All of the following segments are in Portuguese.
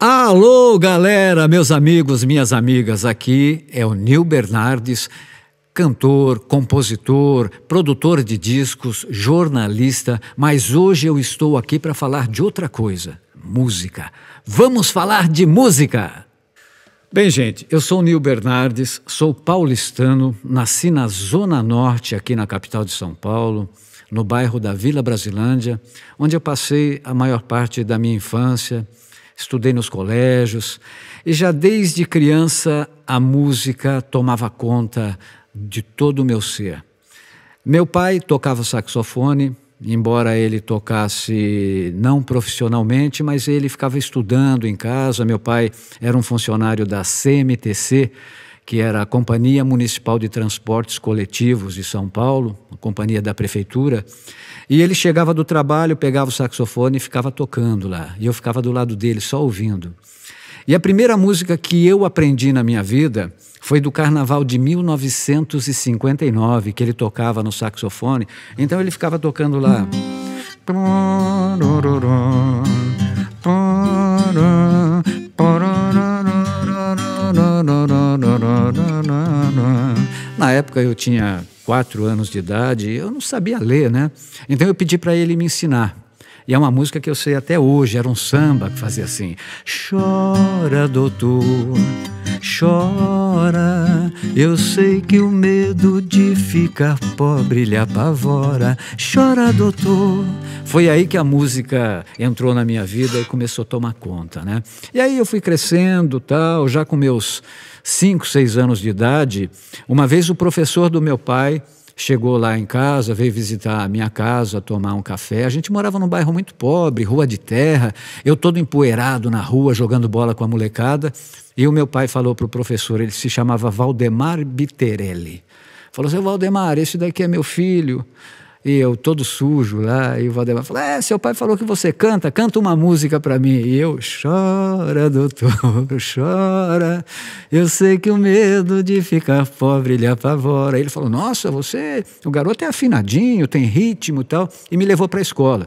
Alô, galera, meus amigos, minhas amigas, aqui é o Nil Bernardes, cantor, compositor, produtor de discos, jornalista, mas hoje eu estou aqui para falar de outra coisa: música. Vamos falar de música! Bem, gente, eu sou Nil Bernardes, sou paulistano, nasci na Zona Norte, aqui na capital de São Paulo no bairro da Vila Brasilândia, onde eu passei a maior parte da minha infância estudei nos colégios e já desde criança a música tomava conta de todo o meu ser. Meu pai tocava saxofone, embora ele tocasse não profissionalmente, mas ele ficava estudando em casa. Meu pai era um funcionário da CMTC, que era a Companhia Municipal de Transportes Coletivos de São Paulo, a companhia da prefeitura, e ele chegava do trabalho, pegava o saxofone e ficava tocando lá. E eu ficava do lado dele, só ouvindo. E a primeira música que eu aprendi na minha vida foi do carnaval de 1959, que ele tocava no saxofone. Então ele ficava tocando lá. Na época eu tinha quatro anos de idade, eu não sabia ler, né? Então eu pedi para ele me ensinar. E é uma música que eu sei até hoje, era um samba que fazia assim: Chora, doutor, chora. Eu sei que o medo de ficar pobre lhe apavora. Chora, doutor. Foi aí que a música entrou na minha vida e começou a tomar conta, né? E aí eu fui crescendo, tal, já com meus cinco, seis anos de idade, uma vez o professor do meu pai chegou lá em casa, veio visitar a minha casa, tomar um café. A gente morava num bairro muito pobre, rua de terra, eu todo empoeirado na rua, jogando bola com a molecada. E o meu pai falou para o professor, ele se chamava Valdemar Biterelli. Falou assim, Valdemar, esse daqui é meu filho e eu todo sujo lá, e o Valdemar falou, é, seu pai falou que você canta, canta uma música para mim. E eu, chora, doutor, chora, eu sei que o medo de ficar pobre lhe apavora. ele falou, nossa, você, o garoto é afinadinho, tem ritmo e tal, e me levou para a escola.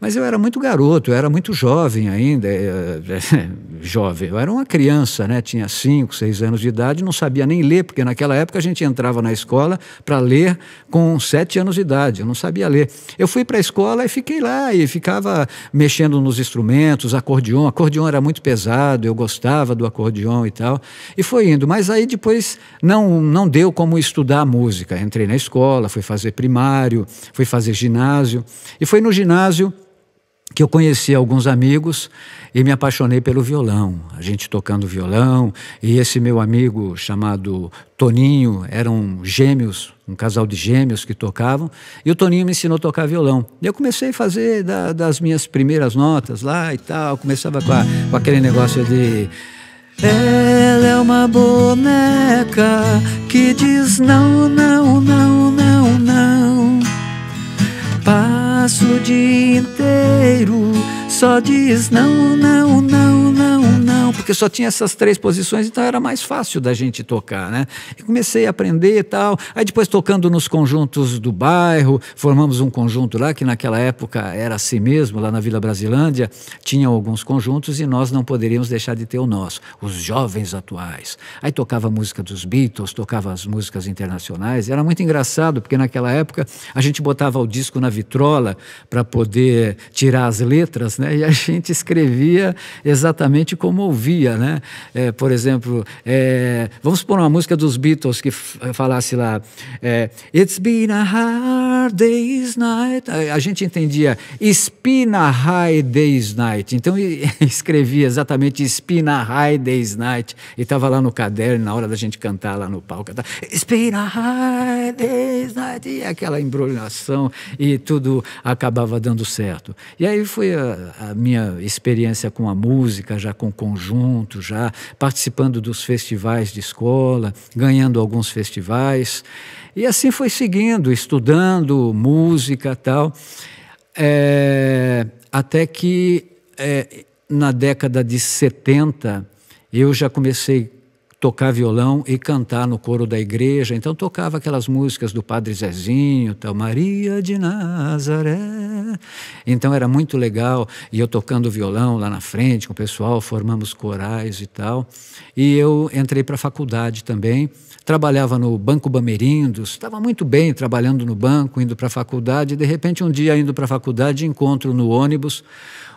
Mas eu era muito garoto, eu era muito jovem ainda, eh, eh, jovem, eu era uma criança, né, tinha cinco, seis anos de idade, não sabia nem ler, porque naquela época a gente entrava na escola para ler com sete anos de idade, eu não sabia ler. Eu fui para a escola e fiquei lá e ficava mexendo nos instrumentos, acordeon. Acordeon era muito pesado, eu gostava do acordeon e tal. E foi indo. Mas aí depois não, não deu como estudar música. Entrei na escola, fui fazer primário, fui fazer ginásio. E foi no ginásio que eu conheci alguns amigos e me apaixonei pelo violão. A gente tocando violão e esse meu amigo chamado Toninho, eram gêmeos, um casal de gêmeos que tocavam, e o Toninho me ensinou a tocar violão. E eu comecei a fazer da, das minhas primeiras notas lá e tal, começava com, a, com aquele negócio de. Ela é uma boneca que diz não, não, não, não, não. Passo o dia inteiro só diz não, não, não, não, não, porque só tinha essas três posições, então era mais fácil da gente tocar, né? comecei a aprender e tal. Aí depois tocando nos conjuntos do bairro, formamos um conjunto lá que naquela época era assim mesmo, lá na Vila Brasilândia, tinham alguns conjuntos e nós não poderíamos deixar de ter o nosso, os jovens atuais. Aí tocava a música dos Beatles, tocava as músicas internacionais, era muito engraçado, porque naquela época a gente botava o disco na vitrola para poder tirar as letras, né? né? E a gente escrevia exatamente como ouvia, né? É, por exemplo, é, vamos pôr uma música dos Beatles que eh, falasse lá, é, It's been a hard day's night. A gente entendia Spina high day's night. Então escrevia exatamente Spina high day's night e estava lá no caderno na hora da gente cantar lá no palco, tá? Spina high day's night e aquela embrulhação e tudo acabava dando certo. E aí foi a, a minha experiência com a música, já com conjunto, já participando dos festivais de escola, ganhando alguns festivais. E assim foi seguindo, estudando música tal, é, até que é, na década de 70 eu já comecei tocar violão e cantar no coro da igreja. Então tocava aquelas músicas do Padre Zezinho, tal, Maria de Nazaré. Então era muito legal. E eu tocando violão lá na frente com o pessoal, formamos corais e tal. E eu entrei para a faculdade também. Trabalhava no Banco Bamerindos, estava muito bem trabalhando no banco, indo para a faculdade. De repente, um dia, indo para a faculdade, encontro no ônibus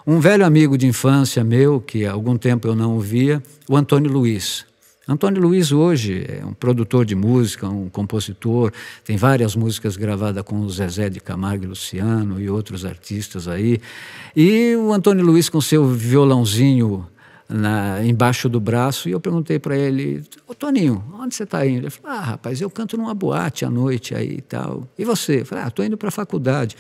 um velho amigo de infância meu, que há algum tempo eu não o via, o Antônio Luiz Antônio Luiz hoje é um produtor de música, um compositor, tem várias músicas gravadas com o Zezé de Camargo e Luciano e outros artistas aí. E o Antônio Luiz com seu violãozinho na, embaixo do braço, e eu perguntei para ele, ô Toninho, onde você está indo? Ele falou, ah, rapaz, eu canto numa boate à noite aí e tal. E você? Eu falei, ah, estou indo para a faculdade.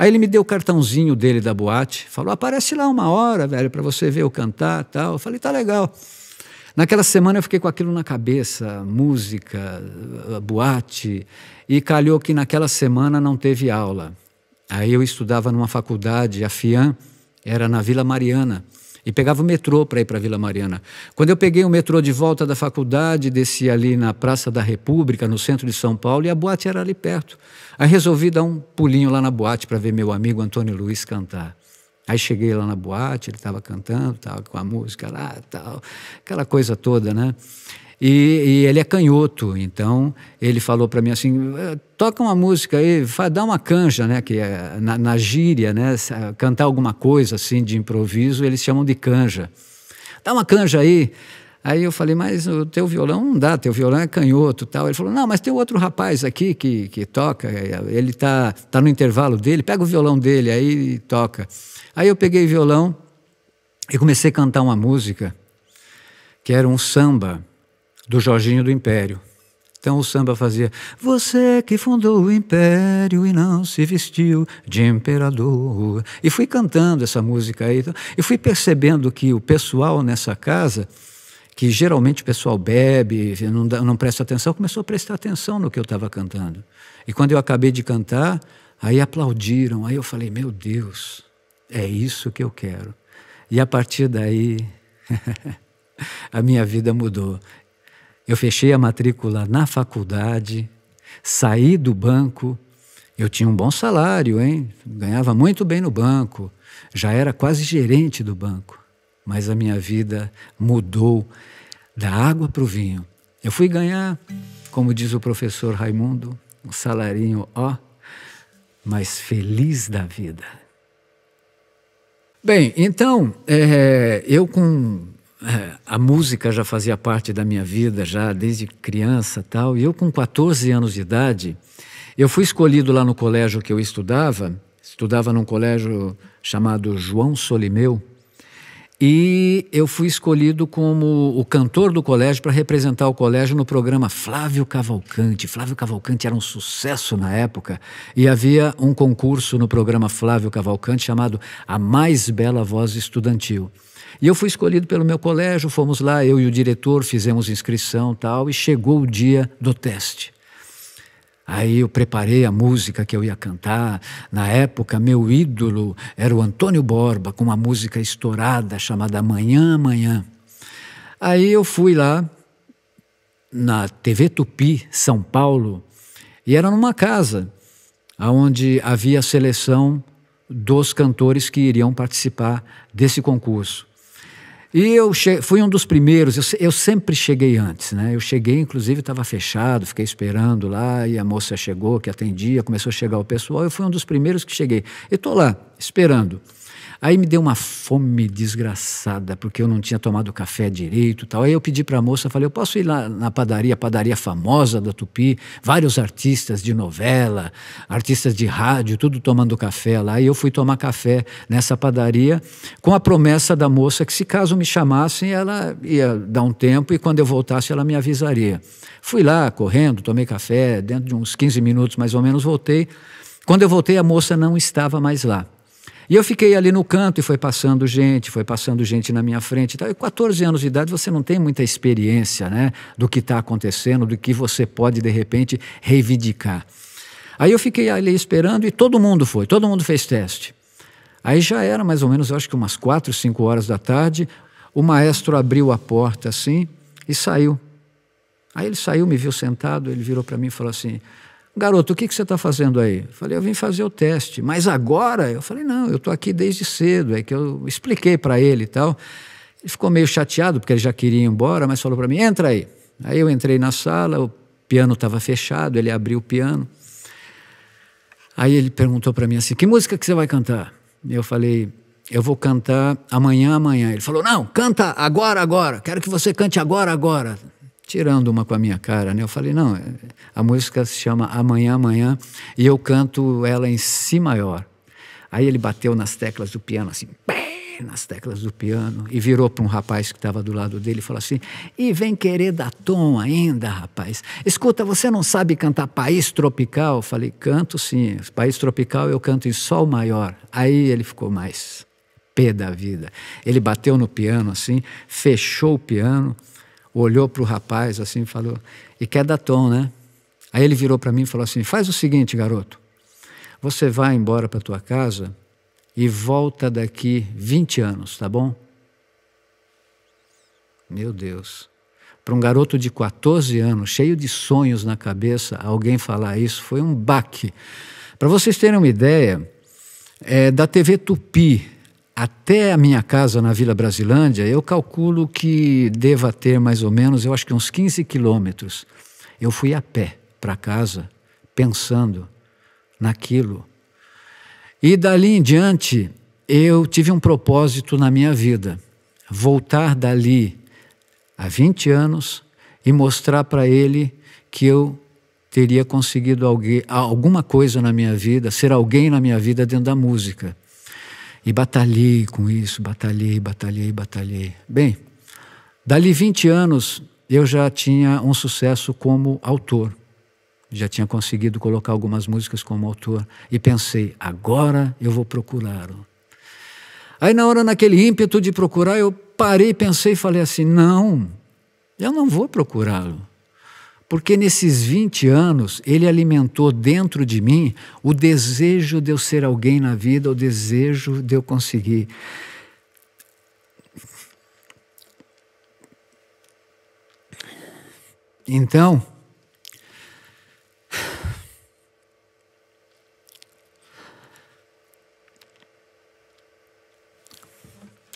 Aí ele me deu o cartãozinho dele da boate, falou, aparece lá uma hora, velho, para você ver eu cantar e tal. Eu falei, tá legal. Naquela semana eu fiquei com aquilo na cabeça, música, eh, boate, e calhou que naquela semana não teve aula. Aí eu estudava numa faculdade, a FIAM, era na Vila Mariana, e pegava o metrô para ir para a Vila Mariana. Quando eu peguei o metrô de volta da faculdade, desci ali na Praça da República, no centro de São Paulo, e a boate era ali perto. Aí resolvi dar um pulinho lá na boate para ver meu amigo Antônio Luiz cantar. Aí cheguei lá na boate, ele estava cantando, tava com a música lá, tal, aquela coisa toda, né? E, e ele é canhoto, então ele falou para mim assim: ah, toca uma música aí, dá uma canja, né? Que é, na, na gíria, né? Eh, cantar alguma coisa assim de improviso, eles chamam de canja. Dá uma canja aí. Aí eu falei, mas o teu violão não dá, teu violão é canhoto tal. Ele falou, não, mas tem outro rapaz aqui que, que toca, ele tá, tá no intervalo dele, pega o violão dele aí e toca. Aí eu peguei o violão e comecei a cantar uma música que era um samba do Jorginho do Império. Então o samba fazia: Você que fundou o império e não se vestiu de imperador. E fui cantando essa música aí. E fui percebendo que o pessoal nessa casa que geralmente o pessoal bebe, não, dá, não presta atenção, começou a prestar atenção no que eu estava cantando. E quando eu acabei de cantar, aí aplaudiram, aí eu falei, meu Deus, é isso que eu quero. E a partir daí, a minha vida mudou. Eu fechei a matrícula na faculdade, saí do banco, eu tinha um bom salário, hein? Ganhava muito bem no banco, já era quase gerente do banco mas a minha vida mudou da água para o vinho. Eu fui ganhar, como diz o professor Raimundo, um salarinho ó, mas feliz da vida. Bem, então, é, eu com. É, a música já fazia parte da minha vida, já desde criança tal, e eu com 14 anos de idade, eu fui escolhido lá no colégio que eu estudava, estudava num colégio chamado João Solimeu, e eu fui escolhido como o cantor do colégio para representar o colégio no programa Flávio Cavalcante. Flávio Cavalcante era um sucesso na época e havia um concurso no programa Flávio Cavalcante chamado A Mais Bela Voz Estudantil. E eu fui escolhido pelo meu colégio, fomos lá, eu e o diretor fizemos inscrição tal e chegou o dia do teste. Aí eu preparei a música que eu ia cantar. Na época, meu ídolo era o Antônio Borba, com uma música estourada chamada Amanhã, Amanhã. Aí eu fui lá na TV Tupi, São Paulo, e era numa casa onde havia a seleção dos cantores que iriam participar desse concurso. E eu fui um dos primeiros, eu, eu, sempre cheguei antes, né? Eu cheguei, inclusive, estava fechado, fiquei esperando lá, e a moça chegou, que atendia, começou a chegar o pessoal, eu fui um dos primeiros que cheguei. E estou lá, esperando. Aí me deu uma fome desgraçada, porque eu não tinha tomado café direito tal. Aí eu pedi para a moça, falei, eu posso ir lá na padaria, padaria famosa da Tupi, vários artistas de novela, artistas de rádio, tudo tomando café lá. E eu fui tomar café nessa padaria com a promessa da moça que se caso me chamassem, ela ia dar um tempo e quando eu voltasse ela me avisaria. Fui lá correndo, tomei café, dentro de uns 15 minutos mais ou menos voltei. Quando eu voltei, a moça não estava mais lá. E eu fiquei ali no canto e foi passando gente, foi passando gente na minha frente. tal E 14 anos de idade você não tem muita experiência né, do que está acontecendo, do que você pode de repente reivindicar. Aí eu fiquei ali esperando e todo mundo foi, todo mundo fez teste. Aí já era mais ou menos, eu acho que umas 4, 5 horas da tarde, o maestro abriu a porta assim e saiu. Aí ele saiu, me viu sentado, ele virou para mim e falou assim: garoto, o que, que você está fazendo aí? Eu falei, eu vim fazer o teste. Mas agora? Eu falei, não, eu estou aqui desde cedo. É que eu expliquei para ele e tal. Ele ficou meio chateado, porque ele já queria ir embora, mas falou para mim, entra aí. Aí eu entrei na sala, o piano estava fechado, ele abriu o piano. Aí ele perguntou para mim assim, que música que você vai cantar? Eu falei, eu vou cantar amanhã, amanhã. Ele falou, não, canta agora, agora. Quero que você cante agora, agora tirando uma com a minha cara, né? Eu falei, não, é, a música se chama Amanhã, Amanhã, e eu canto ela em si maior. Aí ele bateu nas teclas do piano, assim, nas teclas do piano, e virou para um rapaz que estava do lado dele e falou assim, e vem querer dar tom ainda, rapaz. Escuta, você não sabe cantar País Tropical? Eu falei, canto sim, País Tropical eu canto em Sol Maior. Aí ele ficou mais pé da vida. Ele bateu no piano assim, fechou o piano, olhou para o rapaz assim e falou: E quer dar tom, né? Aí ele virou para mim e falou assim: Faz o seguinte, garoto, você vai embora para tua casa e volta daqui 20 anos, tá bom? Meu Deus. Para um garoto de 14 anos, cheio de sonhos na cabeça, alguém falar isso foi um baque. Para vocês terem uma ideia, é, da TV Tupi, até a minha casa na Vila Brasilândia, eu calculo que deva ter mais ou menos, eu acho que uns 15 quilômetros. Eu fui a pé para casa, pensando naquilo. E dali em diante, eu tive um propósito na minha vida: voltar dali há 20 anos e mostrar para ele que eu teria conseguido alguém, alguma coisa na minha vida, ser alguém na minha vida dentro da música. E batalhei com isso, batalhei, batalhei, batalhei. Bem, dali 20 anos eu já tinha um sucesso como autor. Já tinha conseguido colocar algumas músicas como autor. E pensei, agora eu vou procurá-lo. Aí, na hora, naquele ímpeto de procurar, eu parei, pensei e falei assim: não, eu não vou procurá-lo. Porque nesses 20 anos ele alimentou dentro de mim o desejo de eu ser alguém na vida, o desejo de eu conseguir. Então,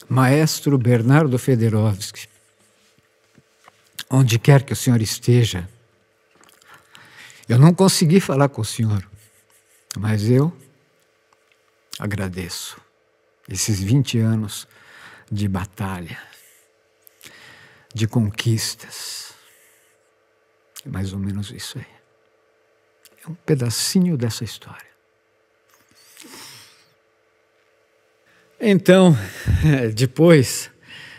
Maestro Bernardo Federovski, onde quer que o senhor esteja, eu não consegui falar com o Senhor, mas eu agradeço esses 20 anos de batalha, de conquistas. É mais ou menos isso aí. É um pedacinho dessa história. Então, depois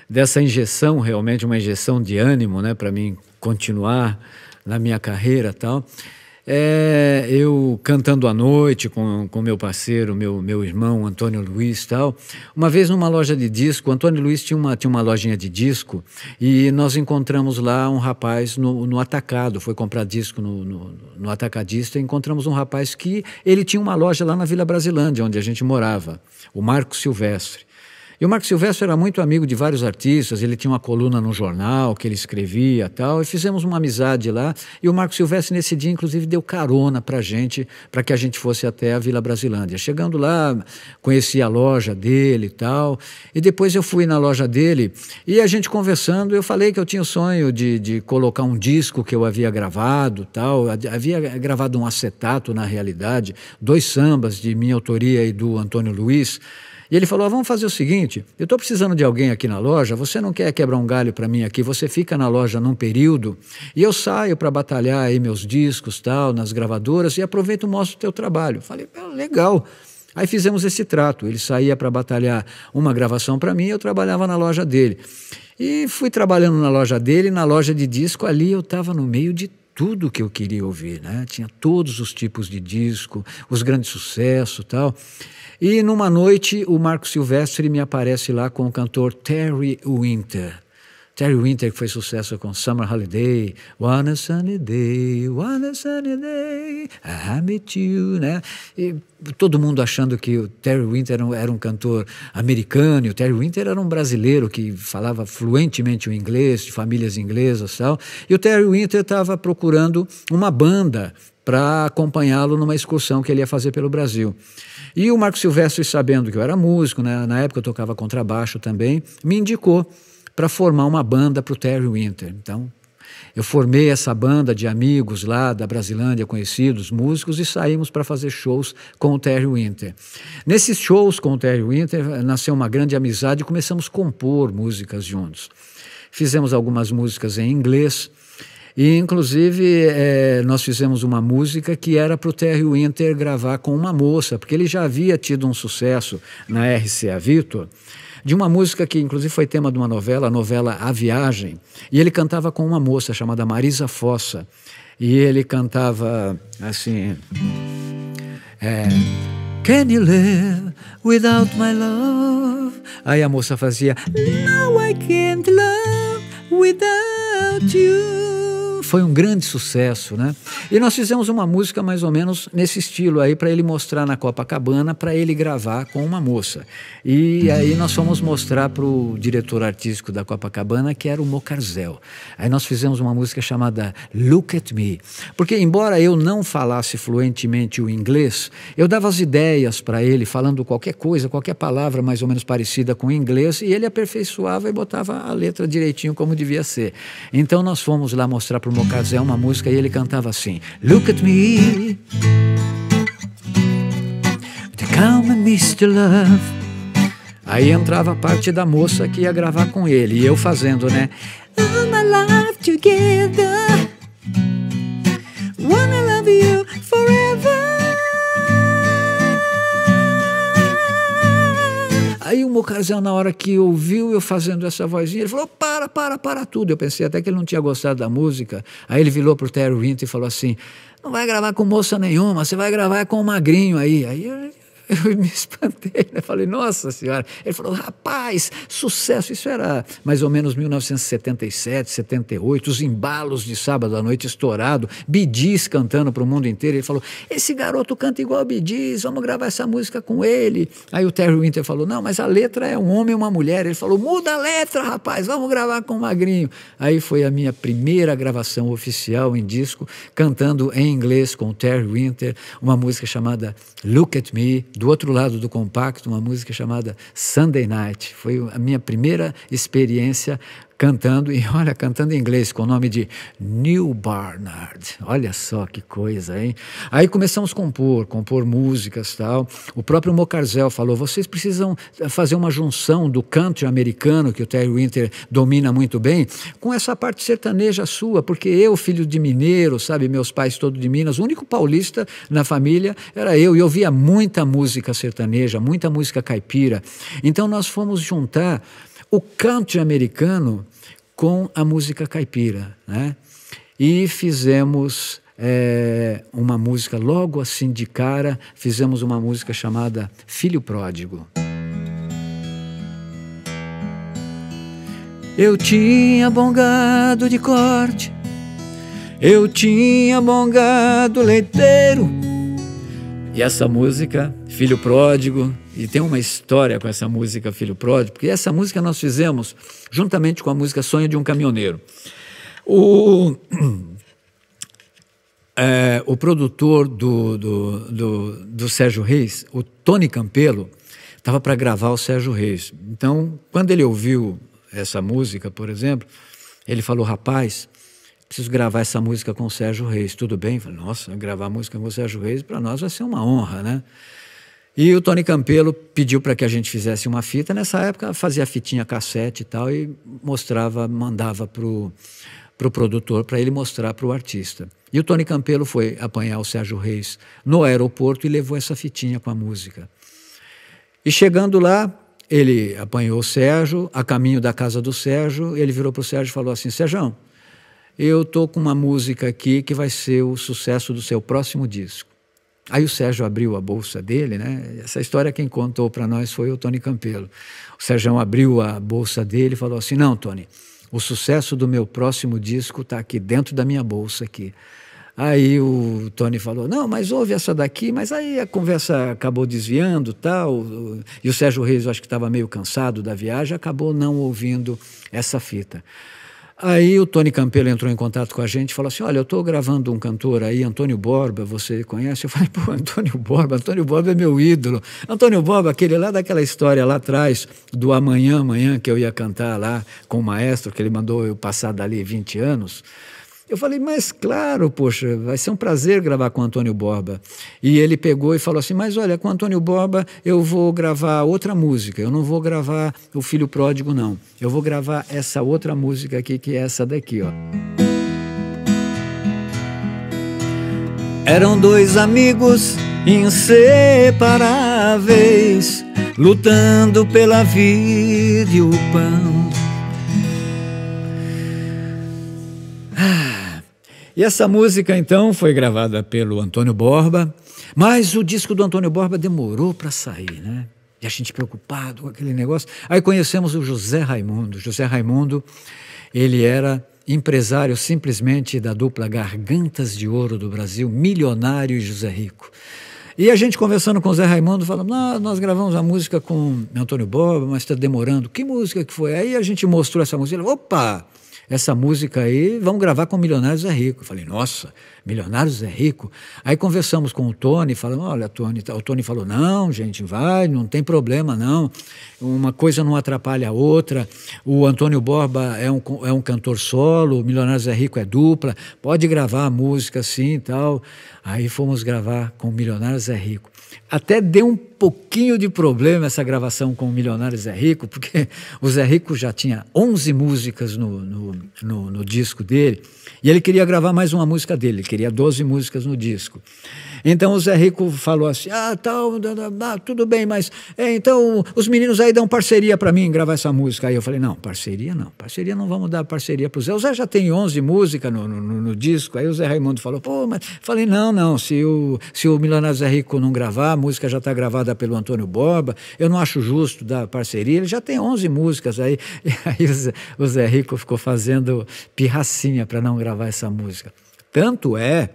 dessa injeção, realmente uma injeção de ânimo, né, para mim continuar na minha carreira, tal, é, eu cantando à noite com, com meu parceiro, meu, meu irmão Antônio Luiz tal. Uma vez numa loja de disco, Antônio Luiz tinha uma, tinha uma lojinha de disco e nós encontramos lá um rapaz no, no atacado, foi comprar disco no, no, no atacadista e encontramos um rapaz que ele tinha uma loja lá na Vila Brasilândia, onde a gente morava, o Marco Silvestre. E o Marco Silvestre era muito amigo de vários artistas, ele tinha uma coluna no jornal que ele escrevia tal, e fizemos uma amizade lá. E o Marco Silvestre, nesse dia, inclusive, deu carona para gente, para que a gente fosse até a Vila Brasilândia. Chegando lá, conheci a loja dele e tal, e depois eu fui na loja dele e a gente conversando, eu falei que eu tinha o sonho de, de colocar um disco que eu havia gravado tal, havia gravado um acetato, na realidade, dois sambas de minha autoria e do Antônio Luiz. E ele falou: ah, vamos fazer o seguinte, eu estou precisando de alguém aqui na loja, você não quer quebrar um galho para mim aqui, você fica na loja num período e eu saio para batalhar aí meus discos, tal, nas gravadoras e aproveito e mostro o teu trabalho. falei: ah, legal. Aí fizemos esse trato. Ele saía para batalhar uma gravação para mim, e eu trabalhava na loja dele. E fui trabalhando na loja dele, na loja de disco, ali eu estava no meio de tudo que eu queria ouvir, né? Tinha todos os tipos de disco, os grandes sucessos, tal. E numa noite o Marco Silvestre me aparece lá com o cantor Terry Winter. Terry Winter, que foi sucesso com Summer Holiday, One Sunny Day, One Sunny Day, I Met You, né? E todo mundo achando que o Terry Winter era um, era um cantor americano, e o Terry Winter era um brasileiro que falava fluentemente o inglês, de famílias inglesas e tal. E o Terry Winter estava procurando uma banda para acompanhá-lo numa excursão que ele ia fazer pelo Brasil. E o Marco Silvestre, sabendo que eu era músico, né? na época eu tocava contrabaixo também, me indicou para formar uma banda para o Terry Winter. Então, eu formei essa banda de amigos lá da Brasilândia, conhecidos, músicos, e saímos para fazer shows com o Terry Winter. Nesses shows com o Terry Winter nasceu uma grande amizade e começamos a compor músicas juntos. Fizemos algumas músicas em inglês. E, inclusive, é, nós fizemos uma música que era para o Terry Winter gravar com uma moça, porque ele já havia tido um sucesso na RCA Victor de uma música que inclusive foi tema de uma novela, a novela A Viagem, e ele cantava com uma moça chamada Marisa Fossa, e ele cantava assim... É, Can you live without my love? Aí a moça fazia No, I can't love without you foi um grande sucesso, né? E nós fizemos uma música mais ou menos nesse estilo aí para ele mostrar na Copacabana, para ele gravar com uma moça. E aí nós fomos mostrar para o diretor artístico da Copacabana, que era o Mocarzel. Aí nós fizemos uma música chamada Look at Me, porque embora eu não falasse fluentemente o inglês, eu dava as ideias para ele falando qualquer coisa, qualquer palavra mais ou menos parecida com o inglês, e ele aperfeiçoava e botava a letra direitinho como devia ser. Então nós fomos lá mostrar para o Bocados é uma música e ele cantava assim: Look at me, the calm Mr. Love. Aí entrava a parte da moça que ia gravar com ele, e eu fazendo, né? All my life together, wanna love you forever. Aí uma ocasião, na hora que ouviu eu fazendo essa vozinha, ele falou, para, para, para tudo. Eu pensei até que ele não tinha gostado da música. Aí ele virou para o Terry Winter e falou assim, não vai gravar com moça nenhuma, você vai gravar com o magrinho aí. Aí eu eu me espantei, né? falei, nossa senhora. Ele falou, rapaz, sucesso. Isso era mais ou menos 1977, 78, os embalos de sábado à noite estourado, Bidis cantando para o mundo inteiro. Ele falou, esse garoto canta igual Bidis, vamos gravar essa música com ele. Aí o Terry Winter falou, não, mas a letra é um homem e uma mulher. Ele falou, muda a letra, rapaz, vamos gravar com o Magrinho. Aí foi a minha primeira gravação oficial em disco, cantando em inglês com o Terry Winter, uma música chamada Look at Me, do outro lado do compacto, uma música chamada Sunday Night. Foi a minha primeira experiência cantando, e olha, cantando em inglês, com o nome de Neil Barnard. Olha só que coisa, hein? Aí começamos a compor, compor músicas tal. O próprio Mocarzel falou: vocês precisam fazer uma junção do country americano, que o Terry Winter domina muito bem, com essa parte sertaneja sua, porque eu, filho de mineiro, sabe, meus pais todos de Minas, o único paulista na família era eu, e eu via muita música sertaneja, muita música caipira. Então nós fomos juntar o country americano com a música caipira, né? E fizemos é, uma música logo assim de cara, fizemos uma música chamada Filho Pródigo. Eu tinha bom gado de corte, eu tinha bom gado leiteiro. E essa música, Filho Pródigo, e tem uma história com essa música Filho Pródigo, porque essa música nós fizemos juntamente com a música Sonho de um Caminhoneiro. O, é, o produtor do, do, do, do Sérgio Reis, o Tony Campelo, estava para gravar o Sérgio Reis. Então, quando ele ouviu essa música, por exemplo, ele falou: rapaz, preciso gravar essa música com o Sérgio Reis, tudo bem? falei, Nossa, gravar música com o Sérgio Reis para nós vai ser uma honra, né? E o Tony Campelo pediu para que a gente fizesse uma fita. Nessa época fazia fitinha cassete e tal e mostrava, mandava pro pro produtor para ele mostrar para o artista. E o Tony Campelo foi apanhar o Sérgio Reis no aeroporto e levou essa fitinha com a música. E chegando lá, ele apanhou o Sérgio, a caminho da casa do Sérgio, ele virou para o Sérgio e falou assim: Sérgio, eu tô com uma música aqui que vai ser o sucesso do seu próximo disco. Aí o Sérgio abriu a bolsa dele, né? Essa história quem contou para nós foi o Tony Campelo. O Sérgio abriu a bolsa dele e falou assim: "Não, Tony, o sucesso do meu próximo disco está aqui dentro da minha bolsa aqui". Aí o Tony falou: "Não, mas houve essa daqui, mas aí a conversa acabou desviando, tal". E o Sérgio Reis, eu acho que estava meio cansado da viagem, acabou não ouvindo essa fita. Aí o Tony Campelo entrou em contato com a gente e falou assim: Olha, eu estou gravando um cantor aí, Antônio Borba, você conhece? Eu falei: Pô, Antônio Borba, Antônio Borba é meu ídolo. Antônio Borba, aquele lá daquela história lá atrás, do Amanhã, Amanhã, que eu ia cantar lá com o maestro, que ele mandou eu passar dali 20 anos. Eu falei, mas claro, poxa, vai ser um prazer gravar com o Antônio Borba. E ele pegou e falou assim: Mas olha, com o Antônio Borba eu vou gravar outra música, eu não vou gravar O Filho Pródigo, não. Eu vou gravar essa outra música aqui, que é essa daqui, ó. Eram dois amigos inseparáveis, lutando pela vida e o pão. Ah. E essa música, então, foi gravada pelo Antônio Borba, mas o disco do Antônio Borba demorou para sair, né? E a gente preocupado com aquele negócio. Aí conhecemos o José Raimundo. José Raimundo, ele era empresário simplesmente da dupla Gargantas de Ouro do Brasil, milionário e José Rico. E a gente conversando com o Zé Raimundo, falando, nós gravamos a música com Antônio Borba, mas está demorando. Que música que foi? Aí a gente mostrou essa música, ele, opa, essa música aí, vamos gravar com Milionários é Rico. Eu falei, nossa, Milionários é Rico? Aí conversamos com o Tony, falamos, olha, Tony, o Tony falou, não, gente, vai, não tem problema, não. Uma coisa não atrapalha a outra. O Antônio Borba é um, é um cantor solo, o Milionários é Rico é dupla, pode gravar a música assim e tal. Aí fomos gravar com Milionários é Rico até deu um pouquinho de problema essa gravação com o Milionário Zé Rico, porque o Zé Rico já tinha 11 músicas no, no, no, no disco dele e ele queria gravar mais uma música dele, ele queria 12 músicas no disco. Então o Zé Rico falou assim: ah, tal, tá, tudo bem, mas é, então os meninos aí dão parceria para mim gravar essa música. Aí eu falei: não, parceria não, parceria não vamos dar parceria para o Zé. O Zé já tem 11 músicas no, no, no disco. Aí o Zé Raimundo falou: pô, mas. Falei: não, não, se o, se o Milionário Zé Rico não gravar, música já está gravada pelo Antônio Borba, eu não acho justo da parceria, ele já tem 11 músicas aí, e aí o Zé Rico ficou fazendo pirracinha para não gravar essa música. Tanto é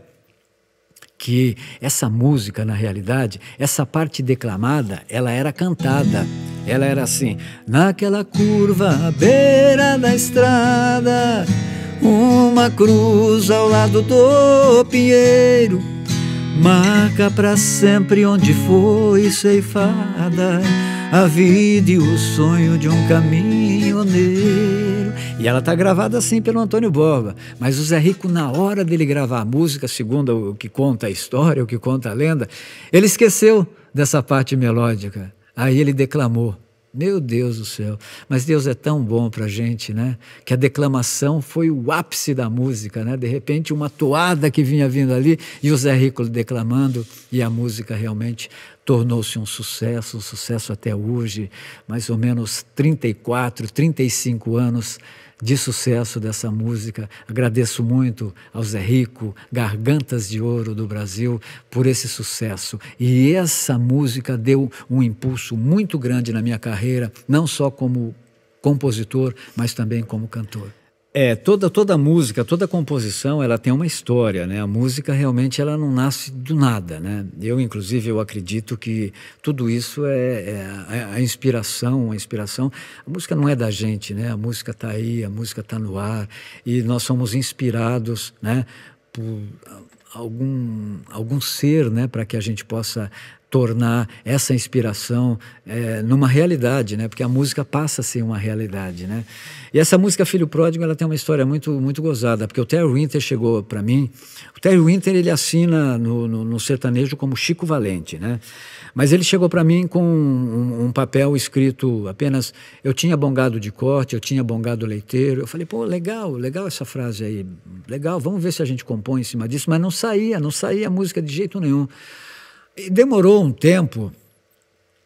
que essa música, na realidade, essa parte declamada, ela era cantada. Ela era assim: naquela curva à beira da estrada, uma cruz ao lado do pinheiro Marca para sempre onde foi ceifada a vida e o sonho de um caminhoneiro. E ela tá gravada assim pelo Antônio Borba, mas o Zé Rico na hora dele gravar a música, segundo o que conta a história, o que conta a lenda, ele esqueceu dessa parte melódica. Aí ele declamou: meu Deus do céu. Mas Deus é tão bom para a gente, né? Que a declamação foi o ápice da música, né? De repente, uma toada que vinha vindo ali e o Zé Rico declamando, e a música realmente tornou-se um sucesso, um sucesso até hoje. Mais ou menos 34, 35 anos de sucesso dessa música. Agradeço muito ao Zé Rico, Gargantas de Ouro do Brasil, por esse sucesso. E essa música deu um impulso muito grande na minha carreira, não só como compositor, mas também como cantor. É, toda, toda música, toda composição, ela tem uma história, né? A música realmente ela não nasce do nada, né? Eu, inclusive, eu acredito que tudo isso é, é a é inspiração, a inspiração. A música não é da gente, né? A música está aí, a música está no ar e nós somos inspirados, né? Por algum, algum ser, né? Para que a gente possa tornar essa inspiração é, numa realidade, né? Porque a música passa a ser uma realidade, né? E essa música Filho Pródigo, ela tem uma história muito muito gozada, porque o Terry Winter chegou para mim. O Terry Winter ele assina no, no, no, sertanejo como Chico Valente, né? Mas ele chegou para mim com um, um, papel escrito apenas eu tinha bongado de corte, eu tinha bongado leiteiro. Eu falei, pô, legal, legal essa frase aí, legal. Vamos ver se a gente compõe em cima disso. Mas não saía, não saía a música de jeito nenhum. E demorou um tempo.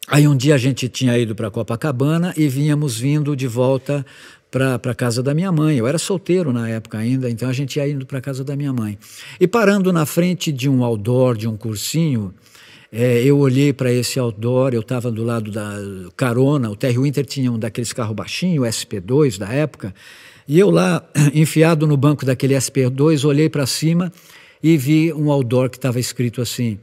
Aí um dia a gente tinha ido para Copacabana e vínhamos vindo de volta para a casa da minha mãe. Eu era solteiro na época ainda, então a gente ia indo para a casa da minha mãe. E parando na frente de um outdoor, de um cursinho, é, eu olhei para esse outdoor, eu estava do lado da carona, o Terry Winter tinha um daqueles carro baixinho, SP2 da época, e eu lá, enfiado no banco daquele SP2, olhei para cima e vi um outdoor que estava escrito assim: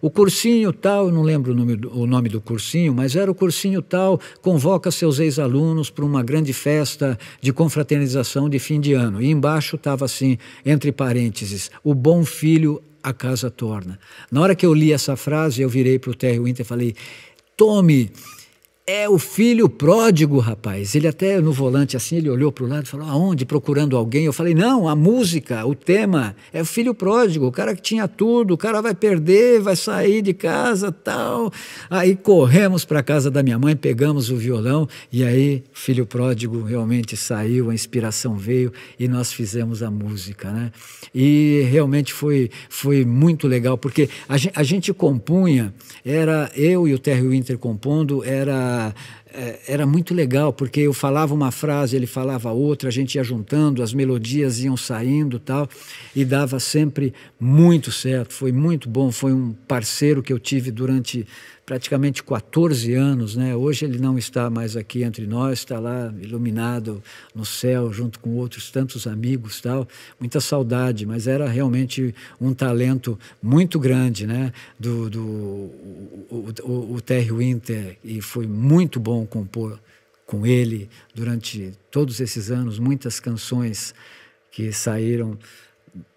o cursinho tal, eu não lembro o nome, do, o nome do cursinho, mas era o cursinho tal, convoca seus ex-alunos para uma grande festa de confraternização de fim de ano. E embaixo estava assim, entre parênteses, o bom filho a casa torna. Na hora que eu li essa frase, eu virei para o Terry Winter e falei, tome é o filho pródigo, rapaz. Ele até no volante assim, ele olhou para o lado e falou: aonde? Procurando alguém. Eu falei: não, a música, o tema. É o filho pródigo, o cara que tinha tudo, o cara vai perder, vai sair de casa tal. Aí corremos para a casa da minha mãe, pegamos o violão e aí o filho pródigo realmente saiu, a inspiração veio e nós fizemos a música, né? E realmente foi, foi muito legal, porque a gente, a gente compunha, era eu e o Terry Winter compondo, era eh, era muito legal, porque eu falava uma frase, ele falava outra, a gente ia juntando, as melodias iam saindo tal, e dava sempre muito certo. Foi muito bom, foi um parceiro que eu tive durante praticamente 14 anos, né? Hoje ele não está mais aqui entre nós, está lá iluminado no céu junto com outros tantos amigos, tal. Muita saudade, mas era realmente um talento muito grande, né? Do, do o, o, o Terry Winter e foi muito bom compor com ele durante todos esses anos, muitas canções que saíram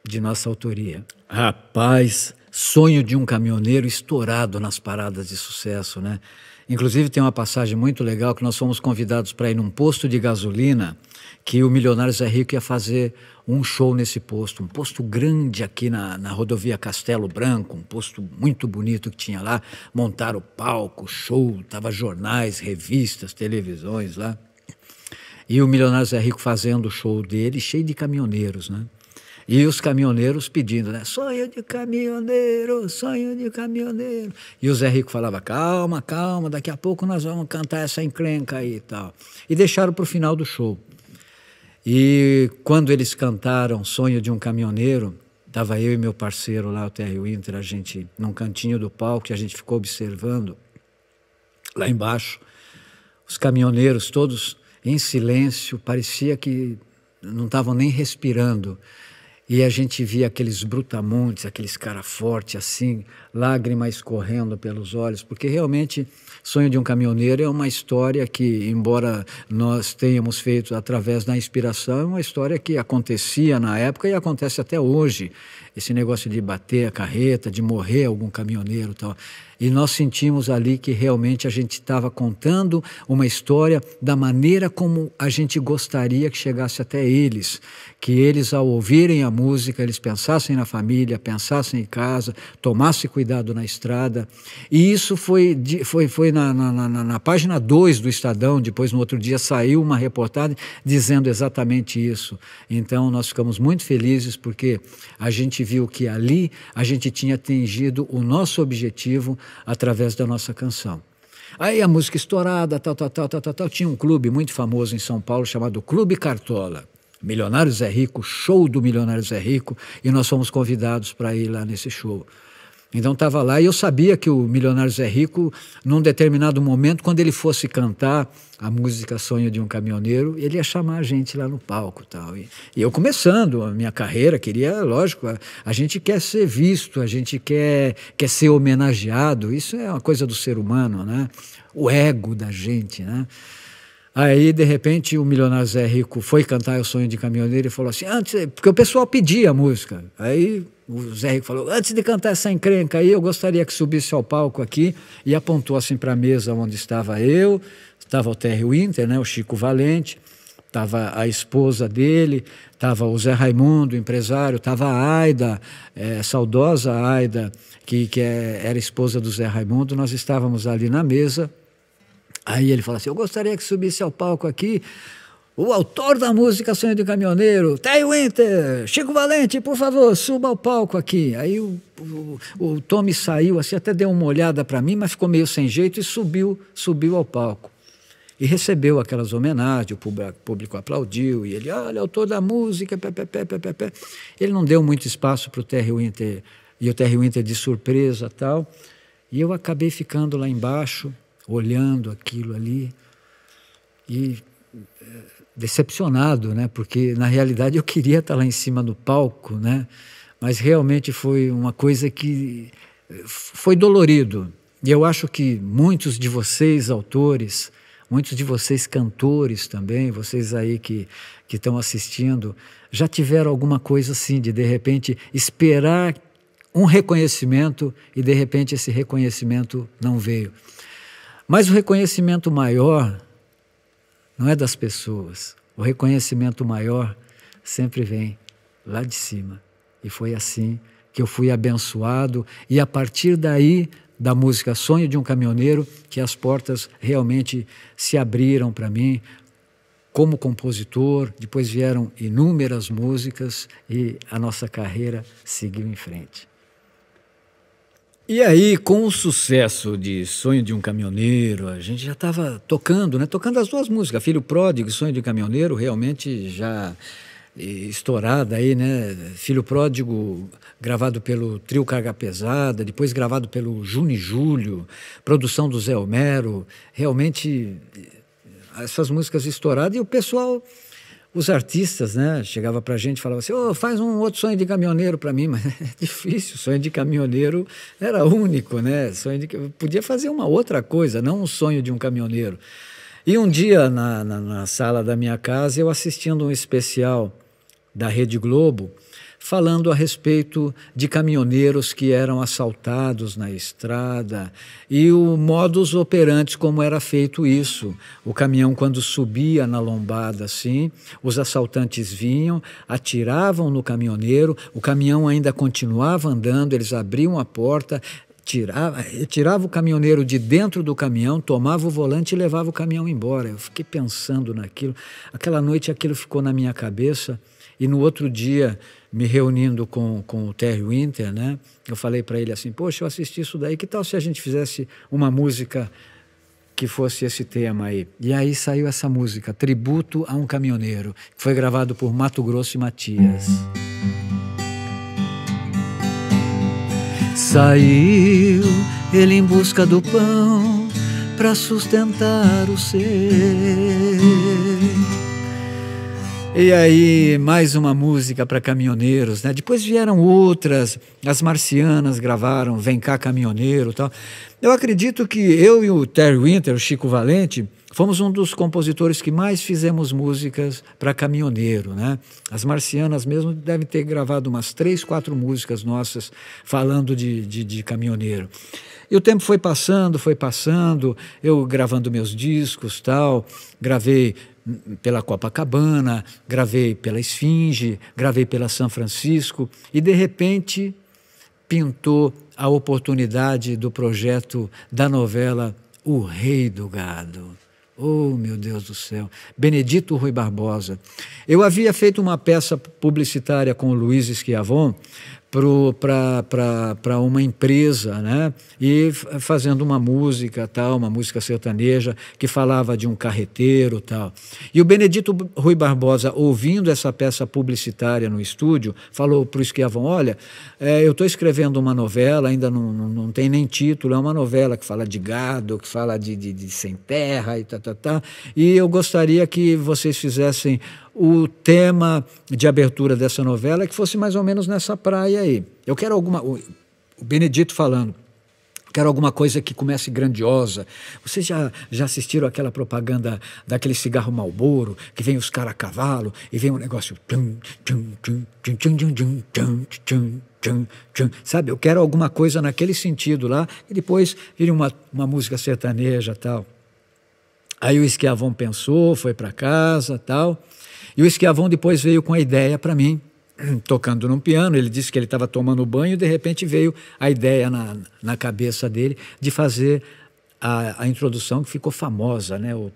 de nossa autoria. Rapaz, Sonho de um caminhoneiro estourado nas paradas de sucesso, né? Inclusive tem uma passagem muito legal que nós fomos convidados para ir num posto de gasolina que o milionário Zé Rico ia fazer um show nesse posto, um posto grande aqui na, na rodovia Castelo Branco, um posto muito bonito que tinha lá, montaram o palco, show, tava jornais, revistas, televisões lá. E o milionário Zé Rico fazendo o show dele, cheio de caminhoneiros, né? E os caminhoneiros pedindo, né? Sonho de caminhoneiro, sonho de caminhoneiro. E o Zé Rico falava, calma, calma, daqui a pouco nós vamos cantar essa encrenca aí e tal. E deixaram para o final do show. E quando eles cantaram Sonho de um Caminhoneiro, estava eu e meu parceiro lá, o Terry Winter, a gente num cantinho do palco que a gente ficou observando lá embaixo. Os caminhoneiros todos em silêncio, parecia que não estavam nem respirando. E a gente via aqueles brutamontes, aqueles cara forte assim, lágrimas escorrendo pelos olhos, porque realmente Sonho de um Caminhoneiro é uma história que, embora nós tenhamos feito através da inspiração, é uma história que acontecia na época e acontece até hoje. Esse negócio de bater a carreta, de morrer algum caminhoneiro e tal. E nós sentimos ali que realmente a gente estava contando uma história da maneira como a gente gostaria que chegasse até eles, que eles, ao ouvirem a música, eles pensassem na família, pensassem em casa, tomassem cuidado na estrada. E isso foi, foi, foi na, na, na, na página 2 do Estadão, depois no outro dia saiu uma reportagem dizendo exatamente isso. Então nós ficamos muito felizes porque a gente viu que ali a gente tinha atingido o nosso objetivo através da nossa canção. Aí a música estourada, tal, tal, tal, tal, tal, tal. Tinha um clube muito famoso em São Paulo chamado Clube Cartola. Milionários é Rico, show do Milionários é Rico, e nós fomos convidados para ir lá nesse show. Então estava lá e eu sabia que o Milionários é Rico, num determinado momento, quando ele fosse cantar a música Sonho de um Caminhoneiro, ele ia chamar a gente lá no palco tal. E, e eu começando a minha carreira, queria, lógico, a, a, gente quer ser visto, a gente quer, quer ser homenageado, isso é uma coisa do ser humano, né? O ego da gente, né? Aí, de repente, o milionário Zé Rico foi cantar O Sonho de Caminhoneiro e falou assim: antes, porque o pessoal pedia a música. Aí o Zé Rico falou: antes de cantar essa encrenca aí, eu gostaria que subisse ao palco aqui. E apontou assim para a mesa onde estava eu, estava o Terry Winter, né, o Chico Valente, estava a esposa dele, estava o Zé Raimundo, empresário, estava a Aida, é, saudosa Aida, que, que é, era esposa do Zé Raimundo. Nós estávamos ali na mesa Aí ele fala assim: Eu gostaria que subisse ao palco aqui o autor da música Sonho de Caminhoneiro, Terry Winter, Chico Valente, por favor, suba ao palco aqui. Aí o, o, o Tommy saiu, assim, até deu uma olhada para mim, mas ficou meio sem jeito e subiu, subiu ao palco. E recebeu aquelas homenagens, o público aplaudiu, e ele, olha, autor da música, pé, pé, pé, pé, pé, pé. Ele não deu muito espaço para o Terry Winter, e o Terry Winter de surpresa tal. E eu acabei ficando lá embaixo, olhando aquilo ali e eh, decepcionado, né? Porque na realidade eu queria estar lá em cima no palco, né? Mas realmente foi uma coisa que eh, foi dolorido. E eu acho que muitos de vocês autores, muitos de vocês cantores também, vocês aí que que estão assistindo, já tiveram alguma coisa assim de de repente esperar um reconhecimento e de repente esse reconhecimento não veio. Mas o reconhecimento maior não é das pessoas. O reconhecimento maior sempre vem lá de cima. E foi assim que eu fui abençoado e a partir daí da música Sonho de um Caminhoneiro que as portas realmente se abriram para mim como compositor, depois vieram inúmeras músicas e a nossa carreira seguiu em frente. E aí, com o sucesso de Sonho de um Caminhoneiro, a gente já estava tocando, né? Tocando as duas músicas, Filho Pródigo e Sonho de um Caminhoneiro, realmente já eh, estourada aí, né? Filho Pródigo, gravado pelo Trio Carga Pesada, depois gravado pelo Juni Júlio, produção do Zé Homero, realmente eh, essas músicas estouradas e o pessoal os artistas, né? Chegava para a gente e falava assim, oh, faz um outro sonho de caminhoneiro para mim, mas é difícil, sonho de caminhoneiro era único, né? Sonho de podia fazer uma outra coisa, não um sonho de um caminhoneiro. E um dia na, na, na sala da minha casa eu assistindo um especial da Rede Globo falando a respeito de caminhoneiros que eram assaltados na estrada e o modus operandi como era feito isso. O caminhão, quando subia na lombada assim, os assaltantes vinham, atiravam no caminhoneiro, o caminhão ainda continuava andando, eles abriam a porta, tirava, tirava o caminhoneiro de dentro do caminhão, tomava o volante e levava o caminhão embora. Eu fiquei pensando naquilo. Aquela noite aquilo ficou na minha cabeça. E no outro dia, me reunindo com, com o Terry Winter, né, eu falei para ele assim: Poxa, eu assisti isso daí, que tal se a gente fizesse uma música que fosse esse tema aí? E aí saiu essa música, Tributo a um Caminhoneiro, que foi gravado por Mato Grosso e Matias. Saiu ele em busca do pão para sustentar o ser e aí, mais uma música para caminhoneiros, né? Depois vieram outras, as marcianas gravaram Vem Cá Caminhoneiro tal. Eu acredito que eu e o Terry Winter, o Chico Valente, fomos um dos compositores que mais fizemos músicas para caminhoneiro, né? As marcianas mesmo devem ter gravado umas três, quatro músicas nossas falando de, de, de caminhoneiro. E o tempo foi passando, foi passando, eu gravando meus discos, tal, gravei pela Copacabana, gravei pela Esfinge, gravei pela São Francisco e de repente pintou a oportunidade do projeto da novela O Rei do Gado. Oh, meu Deus do céu! Benedito Rui Barbosa. Eu havia feito uma peça publicitária com o Luiz Esquiavon para uma empresa, né? E fazendo uma música tal, uma música sertaneja que falava de um carreteiro tal. E o Benedito Rui Barbosa, ouvindo essa peça publicitária no estúdio, falou para o Esquiavão: Olha, é, eu estou escrevendo uma novela, ainda não, não, não, tem nem título, é uma novela que fala de gado, que fala de, de, de sem terra e tá, tá, tá. E eu gostaria que vocês fizessem o tema de abertura dessa novela que fosse mais ou menos nessa praia aí. Eu quero alguma. O Benedito falando. Quero alguma coisa que comece grandiosa. Vocês já, já assistiram aquela propaganda daquele cigarro malboro, que vem os caras a cavalo e vem um negócio. Sabe, eu quero alguma coisa naquele sentido lá, e depois vira uma, uma música sertaneja tal. Aí o Esquiavão pensou, foi para casa tal. E o Esquiavão depois veio com a ideia para mim, tocando num piano. Ele disse que ele estava tomando banho e de repente veio a ideia na, na cabeça dele de fazer a, a, introdução que ficou famosa, né? O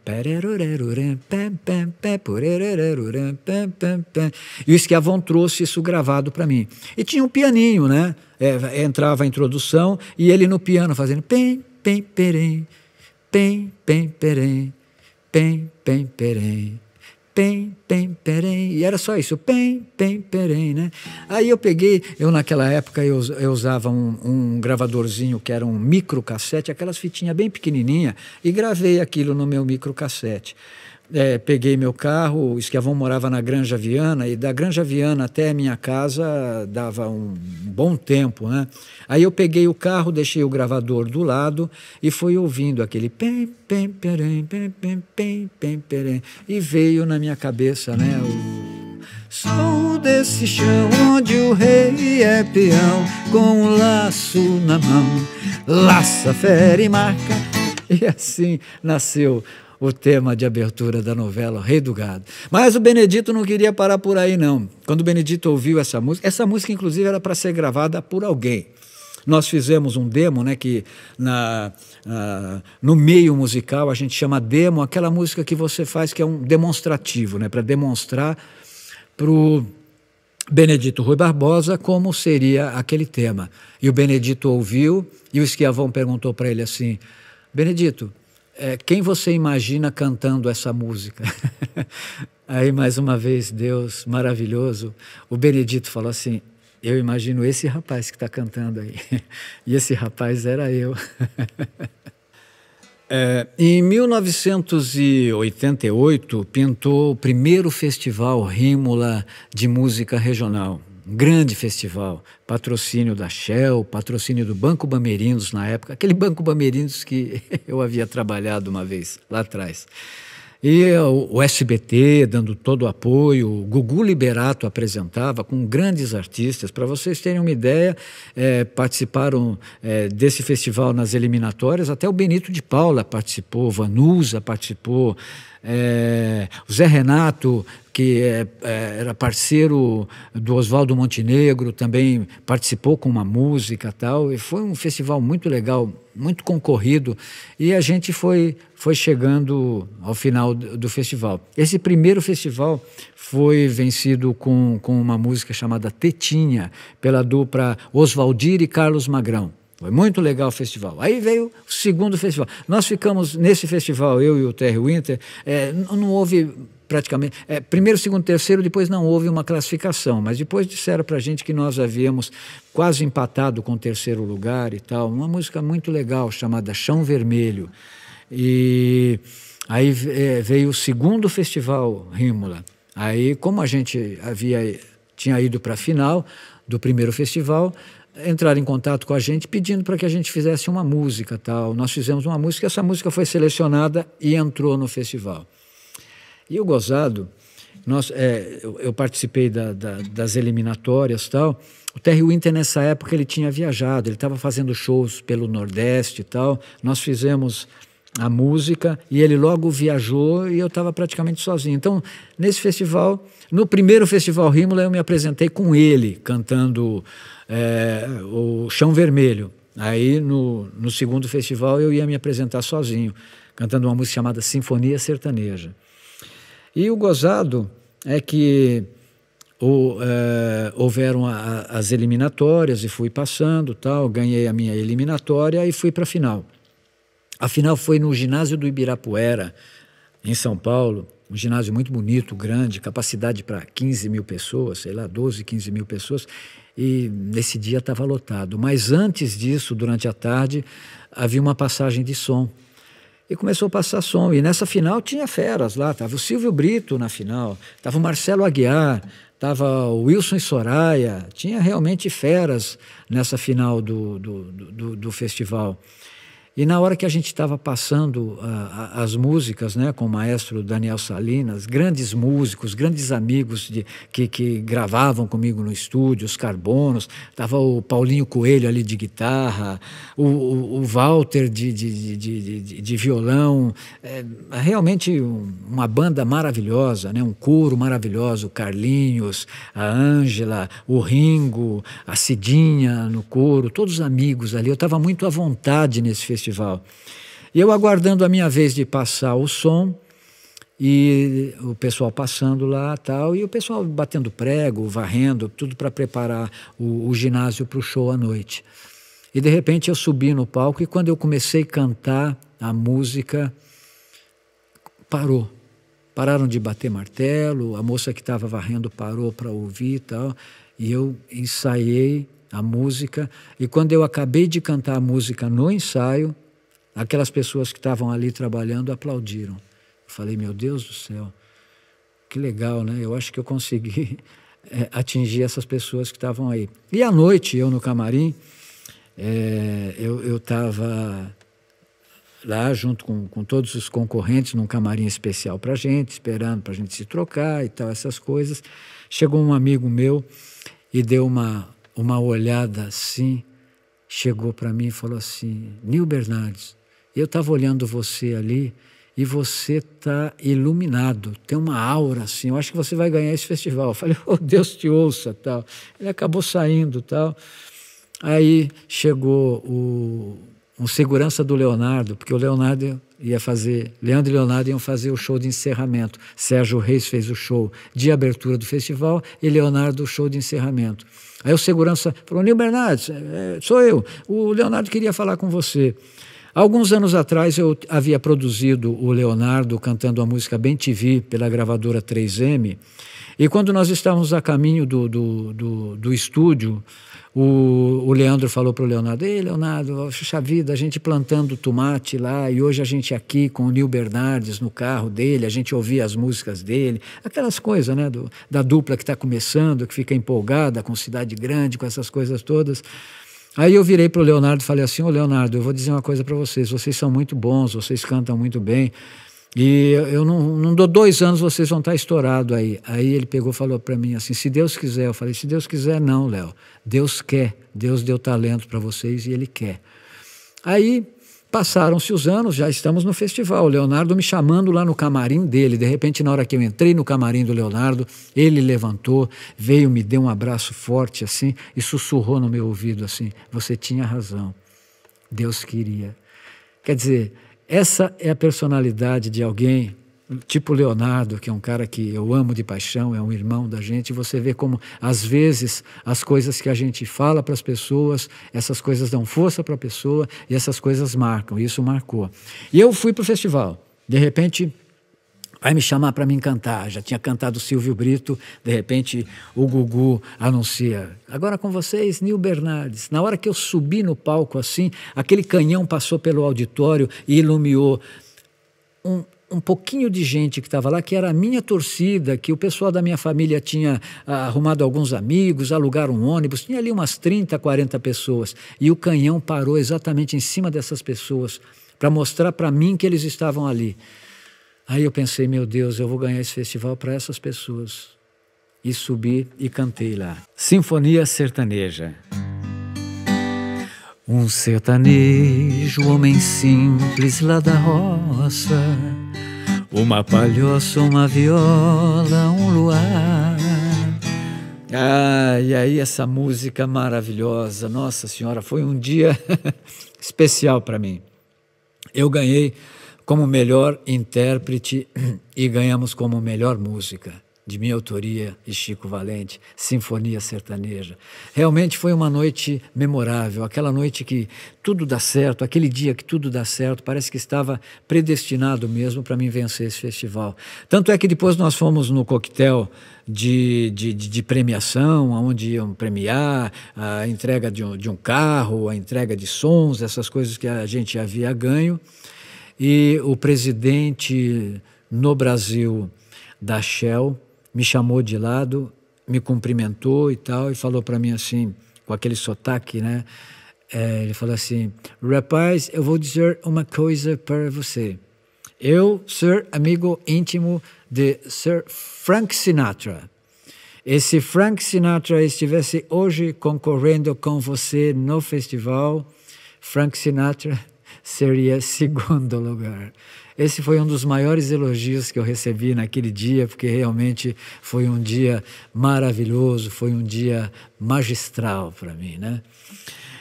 e o Esquiavão trouxe isso gravado para mim. E tinha um pianinho, né? É, entrava a introdução e ele no piano fazendo pem pem perem, pem pem perem, pem pem perem, pem, pem, perem. E era só isso, pem, pem, perem, né? Aí eu peguei, eu naquela época eu, eu usava um, um, gravadorzinho que era um microcassete, aquelas fitinhas bem pequenininha, e gravei aquilo no meu microcassete é, peguei meu carro, o Esquiavão morava na Granja Viana, e da Granja Viana até a minha casa dava um bom tempo. Né? Aí eu peguei o carro, deixei o gravador do lado e fui ouvindo aquele pem, pem, perem, pem, pem, pem, pem, perem, e veio na minha cabeça, né? O... Sou desse chão onde o rei é peão, com um laço na mão, laça, fere e marca. E assim nasceu o tema de abertura da novela Rei do Gado. Mas o Benedito não queria parar por aí, não. Quando o Benedito ouviu essa música, essa música, inclusive, era para ser gravada por alguém. Nós fizemos um demo, né, que na, na, ah, no meio musical a gente chama demo, aquela música que você faz que é um demonstrativo, né, para demonstrar para o Benedito Rui Barbosa como seria aquele tema. E o Benedito ouviu e o Esquiavão perguntou para ele assim: Benedito, é, quem você imagina cantando essa música? Aí, mais uma vez, Deus maravilhoso. O Benedito falou assim: Eu imagino esse rapaz que está cantando aí. e esse rapaz era eu. é, em 1988, pintou o primeiro festival Rímula de música regional, um grande festival, patrocínio da Shell, patrocínio do Banco Bamerinos na época, aquele Banco Bamerinos que eu havia trabalhado uma vez lá atrás. E o SBT dando todo o apoio, o Gugu Liberato apresentava com grandes artistas. Para vocês terem uma ideia, é, participaram é, desse festival nas eliminatórias, até o Benito de Paula participou, Vanusa participou, é, o Zé Renato que é, é era parceiro do Oswaldo Montenegro, também participou com uma música tal, e foi um festival muito legal, muito concorrido e a gente foi, foi chegando ao final do festival. Esse primeiro festival foi vencido com, com uma música chamada Tetinha, pela dupla Oswaldir e Carlos Magrão. Foi muito legal o festival. Aí veio o segundo festival. Nós ficamos nesse festival, eu e o Terry Winter, é, não houve praticamente. É, primeiro, segundo, terceiro, depois não houve uma classificação, mas depois disseram para a gente que nós havíamos quase empatado com o terceiro lugar e tal. Uma música muito legal chamada Chão Vermelho. E aí é, veio o segundo festival Rímula. Aí, como a gente havia tinha ido para a final do primeiro festival, entraram em contato com a gente pedindo para que a gente fizesse uma música tal. Nós fizemos uma música, essa música foi selecionada e entrou no festival. E o gozado, nós, é, eu, eu, participei da, da, das eliminatórias tal. O Terry Winter, nessa época, ele tinha viajado, ele estava fazendo shows pelo Nordeste e tal. Nós fizemos a música e ele logo viajou e eu estava praticamente sozinho. Então, nesse festival, no primeiro festival Rímula, eu me apresentei com ele, cantando é, o Chão Vermelho. Aí, no, no segundo festival, eu ia me apresentar sozinho, cantando uma música chamada Sinfonia Sertaneja. E o gozado é que é, houveram a, as eliminatórias e fui passando, tal, ganhei a minha eliminatória e fui para a final. A final foi no ginásio do Ibirapuera, em São Paulo, um ginásio muito bonito, grande, capacidade para 15 mil pessoas, sei lá, 12, 15 mil pessoas, e nesse dia estava lotado. Mas antes disso, durante a tarde, havia uma passagem de som e começou a passar som. E nessa final tinha feras lá, tava o Silvio Brito na final, tava o Marcelo Aguiar, tava o Wilson e Soraya, tinha realmente feras nessa final do, do, do, do festival. E na hora que a gente estava passando uh, as músicas, né, com o maestro Daniel Salinas, grandes músicos, grandes amigos de, que, que gravavam comigo no estúdio, os Carbonos, estava o Paulinho Coelho ali de guitarra, o, o, o Walter de, de, de, de, de violão, é, realmente uma banda maravilhosa, né, um coro maravilhoso, o Carlinhos, a Ângela, o Ringo, a Cidinha no coro, todos amigos ali, eu estava muito à vontade nesse festival festival. E eu aguardando a minha vez de passar o som e o pessoal passando lá tal e o pessoal batendo prego, varrendo, tudo para preparar o, o ginásio para o show à noite. E de repente eu subi no palco e quando eu comecei a cantar a música parou. Pararam de bater martelo, a moça que estava varrendo parou para ouvir e tal. E eu ensaiei a música, e quando eu acabei de cantar a música no ensaio, aquelas pessoas que estavam ali trabalhando aplaudiram. Eu falei, meu Deus do céu, que legal, né? Eu acho que eu consegui é, atingir essas pessoas que estavam aí. E à noite, eu no camarim, é, eu estava lá junto com, com todos os concorrentes num camarim especial para gente, esperando para a gente se trocar e tal, essas coisas. Chegou um amigo meu e deu uma, uma olhada assim, chegou para mim e falou assim: Nil Bernardes, eu estava olhando você ali e você está iluminado, tem uma aura assim, eu acho que você vai ganhar esse festival. Eu falei, oh, Deus te ouça, tal. Ele acabou saindo, tal. Aí chegou o, um segurança do Leonardo, porque o Leonardo ia fazer, Leandro e Leonardo iam fazer o show de encerramento. Sérgio Reis fez o show de abertura do festival e Leonardo o show de encerramento. Aí o segurança falou: Nil Bernardes, é, é, sou eu. O Leonardo queria falar com você. Alguns anos atrás eu havia produzido o Leonardo cantando a música Bem TV pela gravadora 3M. E quando nós estávamos a caminho do, do, do, do estúdio, o, o Leandro falou para o Leonardo: Ei, Leonardo, puxa vida, a gente plantando tomate lá e hoje a gente aqui com o Nil Bernardes no carro dele, a gente ouvia as músicas dele, aquelas coisas, né? Do, da dupla que está começando, que fica empolgada com Cidade Grande, com essas coisas todas. Aí eu virei para o Leonardo e falei assim: Ô Leonardo, eu vou dizer uma coisa para vocês. Vocês são muito bons, vocês cantam muito bem. E eu não, não dou dois anos, vocês vão estar estourado aí. Aí ele pegou falou para mim assim: se Deus quiser. Eu falei: se Deus quiser, não, Léo. Deus quer. Deus deu talento para vocês e ele quer. Aí passaram-se os anos, já estamos no festival. O Leonardo me chamando lá no camarim dele. De repente, na hora que eu entrei no camarim do Leonardo, ele levantou, veio, me deu um abraço forte assim e sussurrou no meu ouvido assim: você tinha razão. Deus queria. Quer dizer essa é a personalidade de alguém tipo Leonardo, que é um cara que eu amo de paixão, é um irmão da gente, você vê como, às vezes, as coisas que a gente fala para as pessoas, essas coisas dão força para a pessoa e essas coisas marcam, isso marcou. E eu fui para o festival. De repente, vai me chamar para me cantar. Já tinha cantado Silvio Brito, de repente o Gugu anuncia. Agora com vocês, Nil Bernardes. Na hora que eu subi no palco assim, aquele canhão passou pelo auditório e iluminou um, um pouquinho de gente que estava lá, que era a minha torcida, que o pessoal da minha família tinha ah, arrumado alguns amigos, alugaram um ônibus, tinha ali umas 30, 40 pessoas. E o canhão parou exatamente em cima dessas pessoas para mostrar para mim que eles estavam ali. Aí eu pensei, meu Deus, eu vou ganhar esse festival para essas pessoas. E subi e cantei lá. Sinfonia Sertaneja. Um sertanejo, homem simples lá da roça. Uma palhoça, uma viola, um luar. Ah, e aí essa música maravilhosa. Nossa Senhora, foi um dia especial para mim. Eu ganhei como melhor intérprete e ganhamos como melhor música, de minha autoria e Chico Valente, Sinfonia Sertaneja. Realmente foi uma noite memorável, aquela noite que tudo dá certo, aquele dia que tudo dá certo, parece que estava predestinado mesmo para mim vencer esse festival. Tanto é que depois nós fomos no coquetel de, de, de, premiação, onde iam premiar a entrega de um, de um carro, a entrega de sons, essas coisas que a gente havia ganho. E o presidente no Brasil da Shell me chamou de lado, me cumprimentou e tal, e falou para mim assim, com aquele sotaque, né? É, ele falou assim: Rapaz, eu vou dizer uma coisa para você. Eu sou amigo íntimo de Sir Frank Sinatra. E se Frank Sinatra estivesse hoje concorrendo com você no festival, Frank Sinatra seria segundo lugar. Esse foi um dos maiores elogios que eu recebi naquele dia, porque realmente foi um dia maravilhoso, foi um dia magistral para mim, né?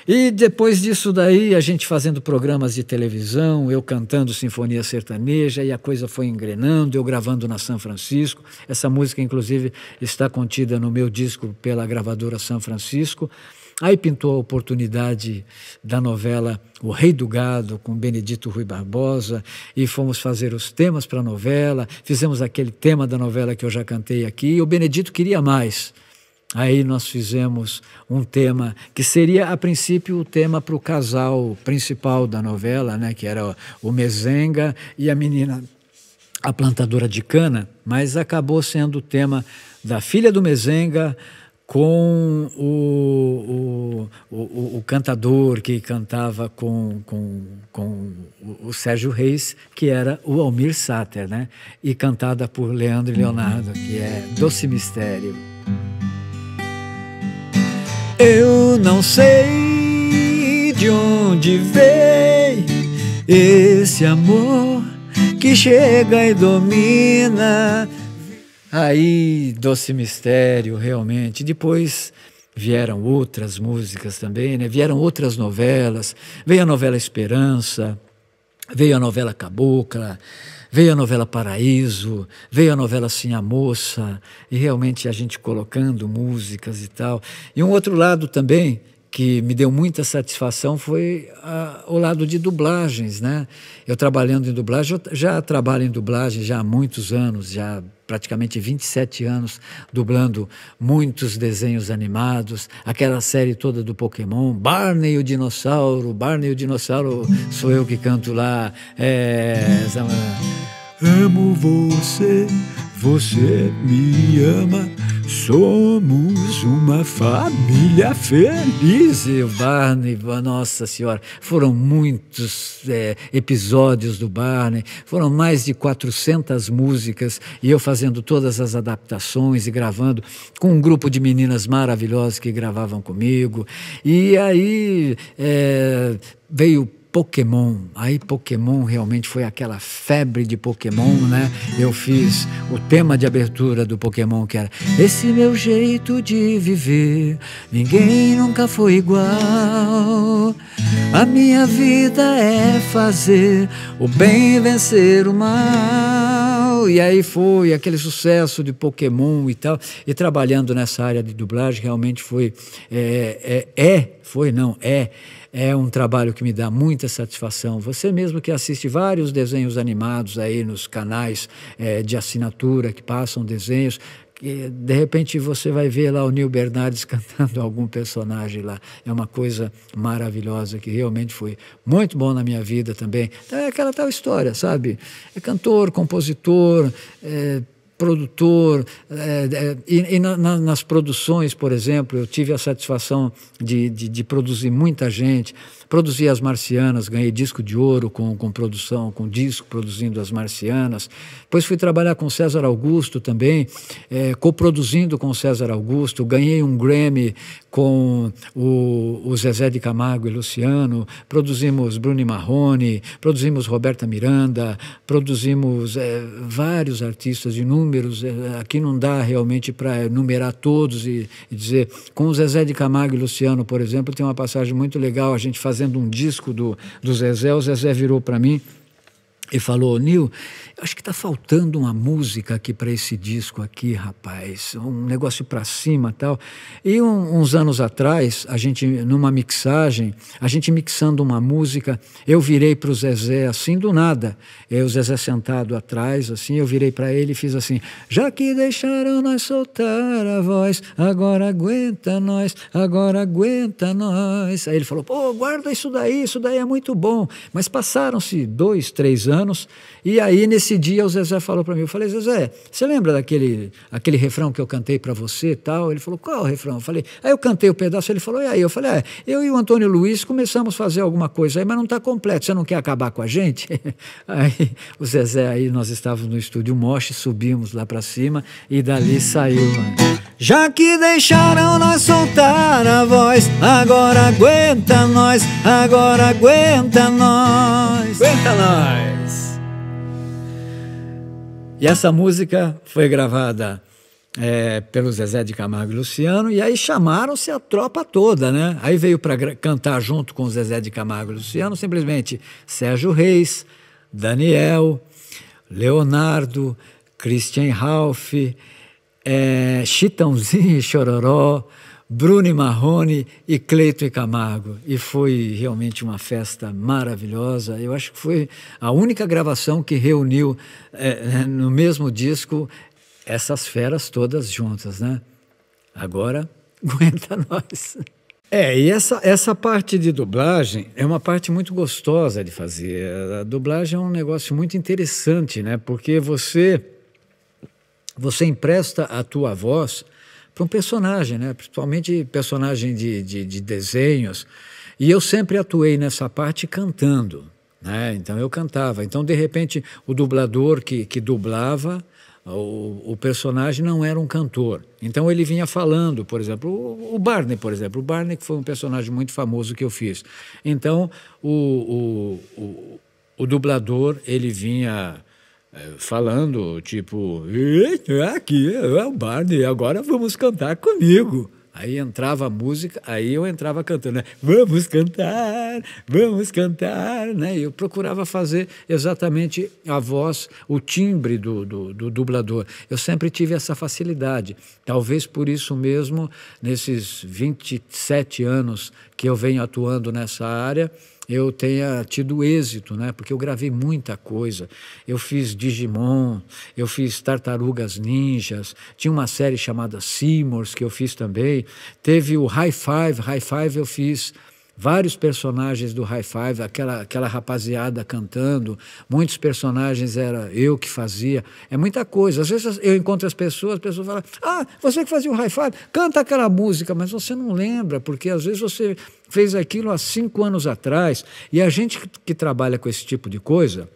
E depois disso daí, a gente fazendo programas de televisão, eu cantando Sinfonia Sertaneja, e a coisa foi engrenando, eu gravando na São Francisco. Essa música, inclusive, está contida no meu disco pela gravadora São Francisco. Aí pintou a oportunidade da novela O Rei do Gado, com Benedito Rui Barbosa, e fomos fazer os temas para a novela, fizemos aquele tema da novela que eu já cantei aqui, e o Benedito queria mais. Aí nós fizemos um tema que seria, a princípio, o tema para o casal principal da novela, né, que era o Mezenga e a menina, a plantadora de cana, mas acabou sendo o tema da filha do Mezenga, com o, o, o, o, cantador que cantava com, com, com o Sérgio Reis, que era o Almir Sater, né? E cantada por Leandro e Leonardo, que é Doce Mistério. Eu não sei de onde veio esse amor que chega e domina Aí, Doce Mistério, realmente. Depois vieram outras músicas também, né? Vieram outras novelas. Veio a novela Esperança, veio a novela Cabocla, veio a novela Paraíso, veio a novela Sim a Moça, e realmente a gente colocando músicas e tal. E um outro lado também que me deu muita satisfação foi a, o lado de dublagens, né? Eu trabalhando em dublagem, eu já trabalho em dublagem já há muitos anos, já praticamente 27 anos dublando muitos desenhos animados, aquela série toda do Pokémon, Barney o Dinossauro, Barney o Dinossauro, sou eu que canto lá. É, amo você você me ama, somos uma família feliz. E o Barney, nossa senhora, foram muitos é, episódios do Barney, foram mais de 400 músicas e eu fazendo todas as adaptações e gravando com um grupo de meninas maravilhosas que gravavam comigo. E aí é, veio Pokémon. Aí Pokémon realmente foi aquela febre de Pokémon, né? Eu fiz o tema de abertura do Pokémon que era Esse meu jeito de viver, ninguém nunca foi igual. A minha vida é fazer o bem vencer o mal. E aí foi aquele sucesso de Pokémon e tal. E trabalhando nessa área de dublagem realmente foi é, é, é foi não é é um trabalho que me dá muita satisfação. Você mesmo que assiste vários desenhos animados aí nos canais é, de assinatura que passam desenhos, de repente você vai ver lá o Neil Bernardes cantando algum personagem lá. É uma coisa maravilhosa que realmente foi muito bom na minha vida também. Então é aquela tal história, sabe? É cantor, compositor, é, produtor, é, e, e na, na, nas produções, por exemplo, eu tive a satisfação de, de, de, produzir muita gente, produzi As Marcianas, ganhei disco de ouro com, com produção, com disco produzindo As Marcianas, depois fui trabalhar com César Augusto também, é, coproduzindo com César Augusto, ganhei um Grammy com o, o Zezé de Camargo e Luciano, produzimos Bruno Marrone, produzimos Roberta Miranda, produzimos é, vários artistas de número números, eh, aqui não dá realmente para numerar todos e, e, dizer. Com o Zezé de Camargo e Luciano, por exemplo, tem uma passagem muito legal, a gente fazendo um disco do, do Zezé, o Zezé virou para mim e falou: Nil, acho que está faltando uma música aqui para esse disco aqui, rapaz, um negócio para cima tal. E um, uns anos atrás, a gente numa mixagem, a gente mixando uma música, eu virei para o Zezé assim do nada, eu, o Zezé sentado atrás, assim, eu virei para ele e fiz assim: já que deixaram nós soltar a voz, agora aguenta nós, agora aguenta nós. Aí ele falou: pô, guarda isso daí, isso daí é muito bom. Mas passaram-se dois, três anos e aí nesse Nesse dia o Zezé falou para mim, eu falei, Zezé, você lembra daquele aquele refrão que eu cantei para você tal? Ele falou, qual é o refrão? Eu falei, aí eu cantei o um pedaço, ele falou, e aí? Eu falei, é, eu e o Antônio Luiz começamos a fazer alguma coisa aí, mas não está completo, você não quer acabar com a gente? aí o Zezé, aí nós estávamos no estúdio Moche, subimos lá para cima e dali saiu, mano. Já que deixaram nós soltar a voz, agora aguenta nós, agora aguenta nós. Aguenta nós. E essa música foi gravada é, pelo Zezé de Camargo e Luciano, e aí chamaram-se a tropa toda, né? Aí veio para cantar junto com o Zezé de Camargo e Luciano simplesmente Sérgio Reis, Daniel, Leonardo, Christian Ralph, é, Chitãozinho e Chororó, Bruno Marrone e Cleito e Camargo. E foi realmente uma festa maravilhosa. Eu acho que foi a única gravação que reuniu é, é no mesmo disco essas feras todas juntas, né? Agora aguenta nós. É, e essa, essa parte de dublagem é uma parte muito gostosa de fazer. A dublagem é um negócio muito interessante, né? Porque você, você empresta a tua voz para um personagem, né? principalmente personagem de, de, de desenhos. E eu sempre atuei nessa parte cantando. Né? Então eu cantava. Então, de repente, o dublador que, que dublava o, o, personagem não era um cantor. Então ele vinha falando, por exemplo, o, o, Barney, por exemplo. O Barney que foi um personagem muito famoso que eu fiz. Então o, o, o, o dublador ele vinha é, falando, tipo, aqui é o Barney, agora vamos cantar comigo. Aí entrava a música, aí eu entrava cantando, né? Vamos cantar, vamos cantar, né? Eu procurava fazer exatamente a voz, o timbre do, do, do dublador. Eu sempre tive essa facilidade. Talvez por isso mesmo, nesses 27 anos que eu venho atuando nessa área, eu tenha tido êxito, né? Porque eu gravei muita coisa. Eu fiz Digimon, eu fiz Tartarugas Ninjas, tinha uma série chamada Seymours que eu fiz também. Teve o High Five, High Five eu fiz vários personagens do High Five, aquela, aquela rapaziada cantando, muitos personagens era eu que fazia, é muita coisa. Às vezes eu encontro as pessoas, as pessoas falam, ah, você que fazia o High Five, canta aquela música, mas você não lembra, porque às vezes você fez aquilo há cinco anos atrás, e a gente que trabalha com esse tipo de coisa,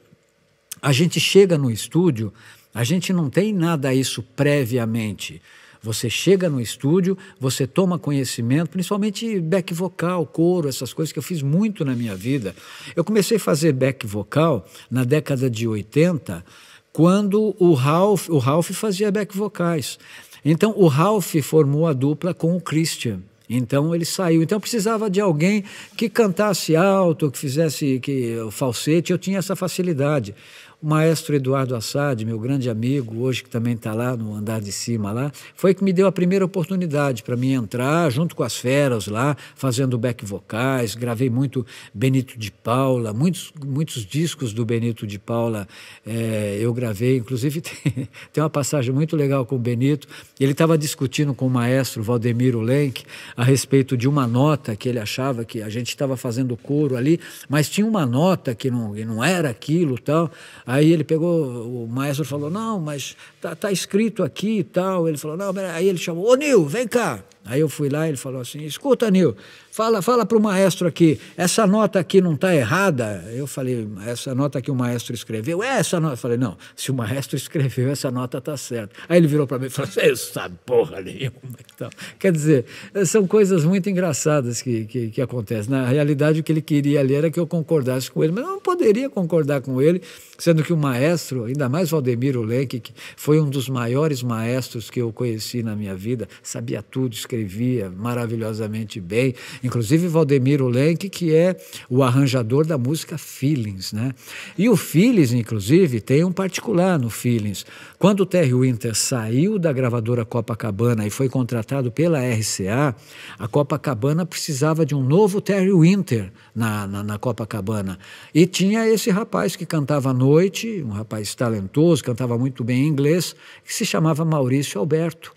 a gente chega no estúdio, a gente não tem nada a isso previamente. Você chega no estúdio, você toma conhecimento, principalmente back vocal, coro, essas coisas que eu fiz muito na minha vida. Eu comecei a fazer back vocal na década de 80, quando o Ralph, o Ralph fazia back vocais. Então o Ralph formou a dupla com o Christian. Então ele saiu. Então precisava de alguém que cantasse alto, que fizesse que falsete. Eu tinha essa facilidade. O maestro Eduardo Assad, meu grande amigo, hoje que também está lá no andar de cima lá, foi que me deu a primeira oportunidade para mim entrar junto com as feras lá, fazendo back vocais, gravei muito Benito de Paula, muitos, muitos discos do Benito de Paula é, eu gravei, inclusive tem, tem uma passagem muito legal com o Benito, ele estava discutindo com o maestro Valdemiro Lenk a respeito de uma nota que ele achava que a gente estava fazendo coro ali, mas tinha uma nota que não, que não era aquilo tal, Aí ele pegou, o maestro falou, não, mas tá, tá escrito aqui e tal. Ele falou, não, aí ele chamou, ô Nil, vem cá. Aí eu fui lá e ele falou assim: escuta, Nil, fala, fala para o maestro aqui, essa nota aqui não está errada. Eu falei, essa nota que o maestro escreveu, é essa nota. Eu falei, não, se o maestro escreveu, essa nota está certa. Aí ele virou para mim e falou: você assim, é sabe porra nenhuma. Então, quer dizer, são coisas muito engraçadas que, que, que acontecem. Na né? realidade, o que ele queria ali era que eu concordasse com ele, mas eu não poderia concordar com ele, sendo que o maestro, ainda mais Valdemiro Lenk, que foi um dos maiores maestros que eu conheci na minha vida, sabia tudo, escrevia escrevia maravilhosamente bem, inclusive Valdemiro Lenk, que é o arranjador da música Feelings, né? E o Feelings, inclusive, tem um particular no Feelings. Quando o Terry Winter saiu da gravadora Copacabana e foi contratado pela RCA, a Copacabana precisava de um novo Terry Winter na, na, na Copacabana. E tinha esse rapaz que cantava à noite, um rapaz talentoso, cantava muito bem inglês, que se chamava Maurício Alberto.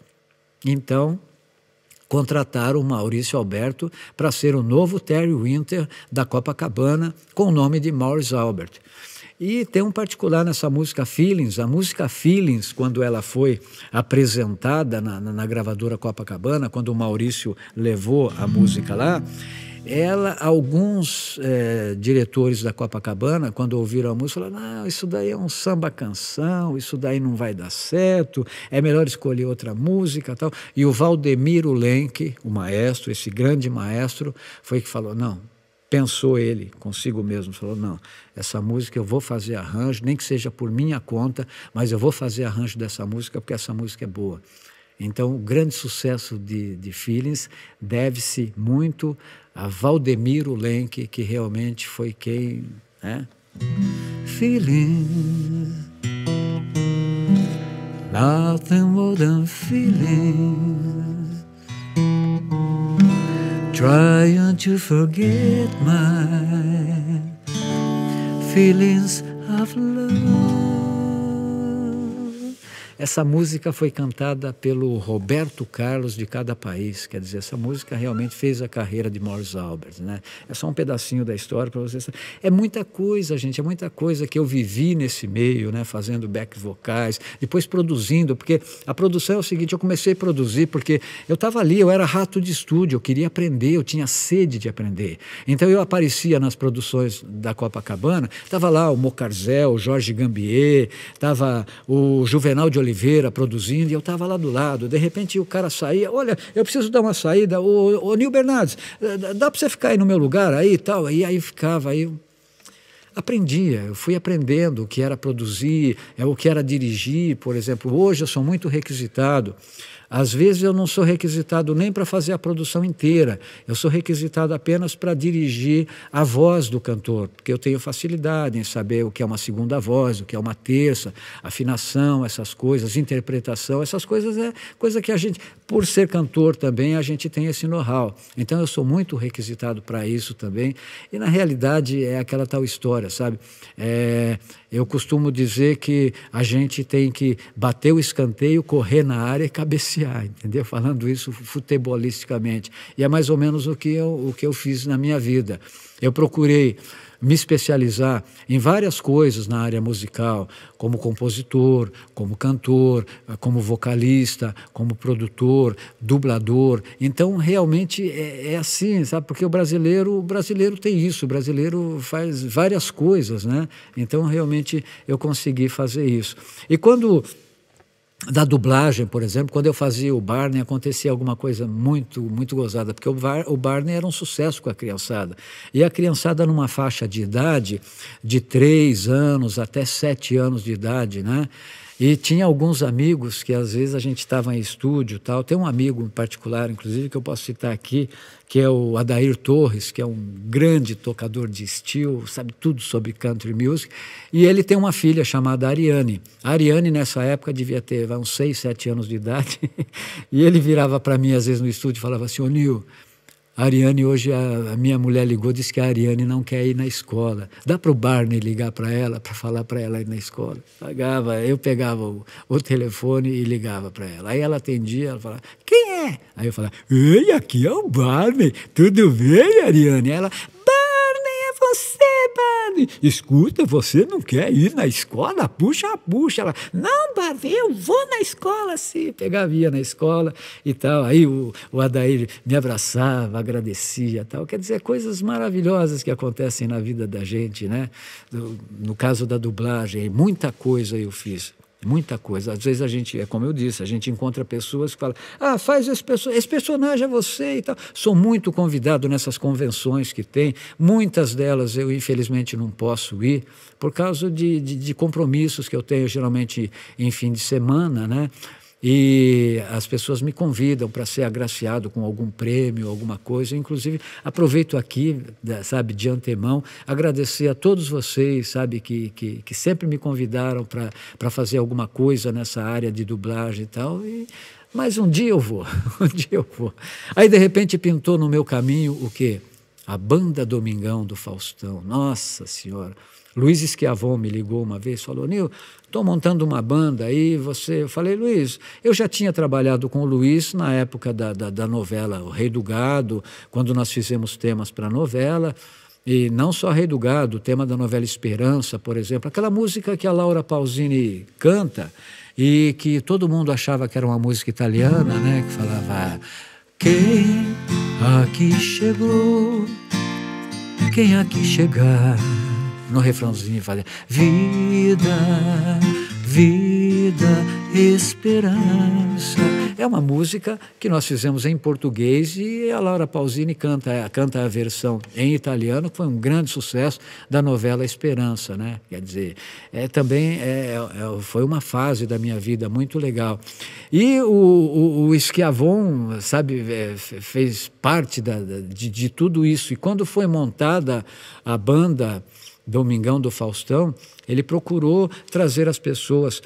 Então, contrataram Maurício Alberto para ser o novo Terry Winter da Copacabana, com o nome de Maurice Albert. E tem um particular nessa música Feelings. A música Feelings, quando ela foi apresentada na, na, na gravadora Copacabana, quando o Maurício levou a música lá, ela, alguns é, diretores da Copacabana, quando ouviram a música, falaram: não, isso daí é um samba-canção, isso daí não vai dar certo, é melhor escolher outra música tal. E o Valdemiro Lenk, o maestro, esse grande maestro, foi que falou: não, pensou ele consigo mesmo, falou: não, essa música eu vou fazer arranjo, nem que seja por minha conta, mas eu vou fazer arranjo dessa música porque essa música é boa. Então, o grande sucesso de, de Feelings deve-se muito a Valdemiro Lenk, que realmente foi quem. Né? Feelings, nothing more than feelings. Trying to forget my feelings of love. Essa música foi cantada pelo Roberto Carlos de cada país, quer dizer, essa música realmente fez a carreira de Morris Albert, né? É só um pedacinho da história para vocês. É muita coisa, gente, é muita coisa que eu vivi nesse meio, né? Fazendo back vocais, depois produzindo, porque a produção é o seguinte, eu comecei a produzir porque eu estava ali, eu era rato de estúdio, eu queria aprender, eu tinha sede de aprender. Então eu aparecia nas produções da Copacabana, estava lá o Mocarzel, o Jorge Gambier, estava o Juvenal de Oliveira, Oliveira produzindo, e eu estava lá do lado. De repente o cara saía, olha, eu preciso dar uma saída, ô, Nil Bernardes, eh, dá para você ficar aí no meu lugar aí e tal? E aí ficava, aí aprendia, eu fui aprendendo o que era produzir, é o que era dirigir, por exemplo. Hoje eu sou muito requisitado às vezes eu não sou requisitado nem para fazer a produção inteira, eu sou requisitado apenas para dirigir a voz do cantor, porque eu tenho facilidade em saber o que é uma segunda voz, o que é uma terça, afinação, essas coisas, interpretação, essas coisas é coisa que a gente, por ser cantor também, a gente tem esse know-how. Então eu sou muito requisitado para isso também. E na realidade é aquela tal história, sabe? É, eu costumo dizer que a gente tem que bater o escanteio, correr na área e cabecear, entendeu? Falando isso futebolisticamente. E é mais ou menos o que eu, o que eu fiz na minha vida. Eu procurei me especializar em várias coisas na área musical, como compositor, como cantor, ah, como vocalista, como produtor, dublador. Então, realmente é, é assim, sabe? Porque o brasileiro, o brasileiro tem isso, o brasileiro faz várias coisas, né? Então, realmente eu consegui fazer isso. E quando da dublagem, por exemplo, quando eu fazia o Barney, acontecia alguma coisa muito, muito gozada, porque o, Bar, o Barney era um sucesso com a criançada. E a criançada, numa faixa de idade de 3 anos até 7 anos de idade, né? E tinha alguns amigos que às vezes a gente estava em estúdio tal. Tem um amigo em particular, inclusive, que eu posso citar aqui, que é o Adair Torres, que é um grande tocador de estilo, sabe tudo sobre country music. E ele tem uma filha chamada Ariane. A Ariane, nessa época, devia ter vai, uns 6, 7 anos de idade. e ele virava para mim, às vezes, no estúdio e falava assim: Ô Nil, a Ariane, hoje, a, a minha mulher ligou, disse que a Ariane não quer ir na escola. Dá para o Barney ligar para ela, para falar para ela ir na escola? Pagava, eu pegava o, o telefone e ligava para ela. Aí ela atendia, ela falava, quem é? Aí eu falava, ei, aqui é o Barney, tudo bem, Ariane? Ela, Barney! você, padre? Escuta, você não quer ir na escola? Puxa, puxa. Ela, não, padre, eu vou na escola, sim. Pegava, ia na escola e tal. Aí o, o Adair me abraçava, agradecia tal. Quer dizer, coisas maravilhosas que acontecem na vida da gente, né? no caso da dublagem, muita coisa eu fiz. Muita coisa. Às vezes a gente, é como eu disse, a gente encontra pessoas que falam: ah, faz esse, perso esse personagem é você e tal. Sou muito convidado nessas convenções que tem. Muitas delas eu, infelizmente, não posso ir por causa de, de, de compromissos que eu tenho, geralmente em fim de semana, né? e as pessoas me convidam para ser agraciado com algum prêmio, alguma coisa. Inclusive, aproveito aqui, sabe, de antemão, agradecer a todos vocês, sabe, que, que, que sempre me convidaram para fazer alguma coisa nessa área de dublagem e tal. E, mas um dia eu vou, um dia eu vou. Aí, de repente, pintou no meu caminho o quê? A banda Domingão do Faustão. Nossa Senhora! Luiz Schiavon me ligou uma vez, falou: Nil, estou montando uma banda aí, você. Eu falei, Luiz, eu já tinha trabalhado com o Luiz na época da, da, da novela O Rei do Gado, quando nós fizemos temas para a novela. E não só Rei do Gado, o tema da novela Esperança, por exemplo, aquela música que a Laura Pausini canta e que todo mundo achava que era uma música italiana, né? Que falava: Quem aqui chegou, quem aqui chegar no refrãozinho fazia vida, vida, esperança. É uma música que nós fizemos em português e a Laura Pausini canta, canta a versão em italiano, que foi um grande sucesso da novela Esperança, né? Quer dizer, é, também é, é, foi uma fase da minha vida muito legal. E o, o, o sabe, é, fez parte da, de, de tudo isso. E quando foi montada a banda, Domingão do Faustão, ele procurou trazer as pessoas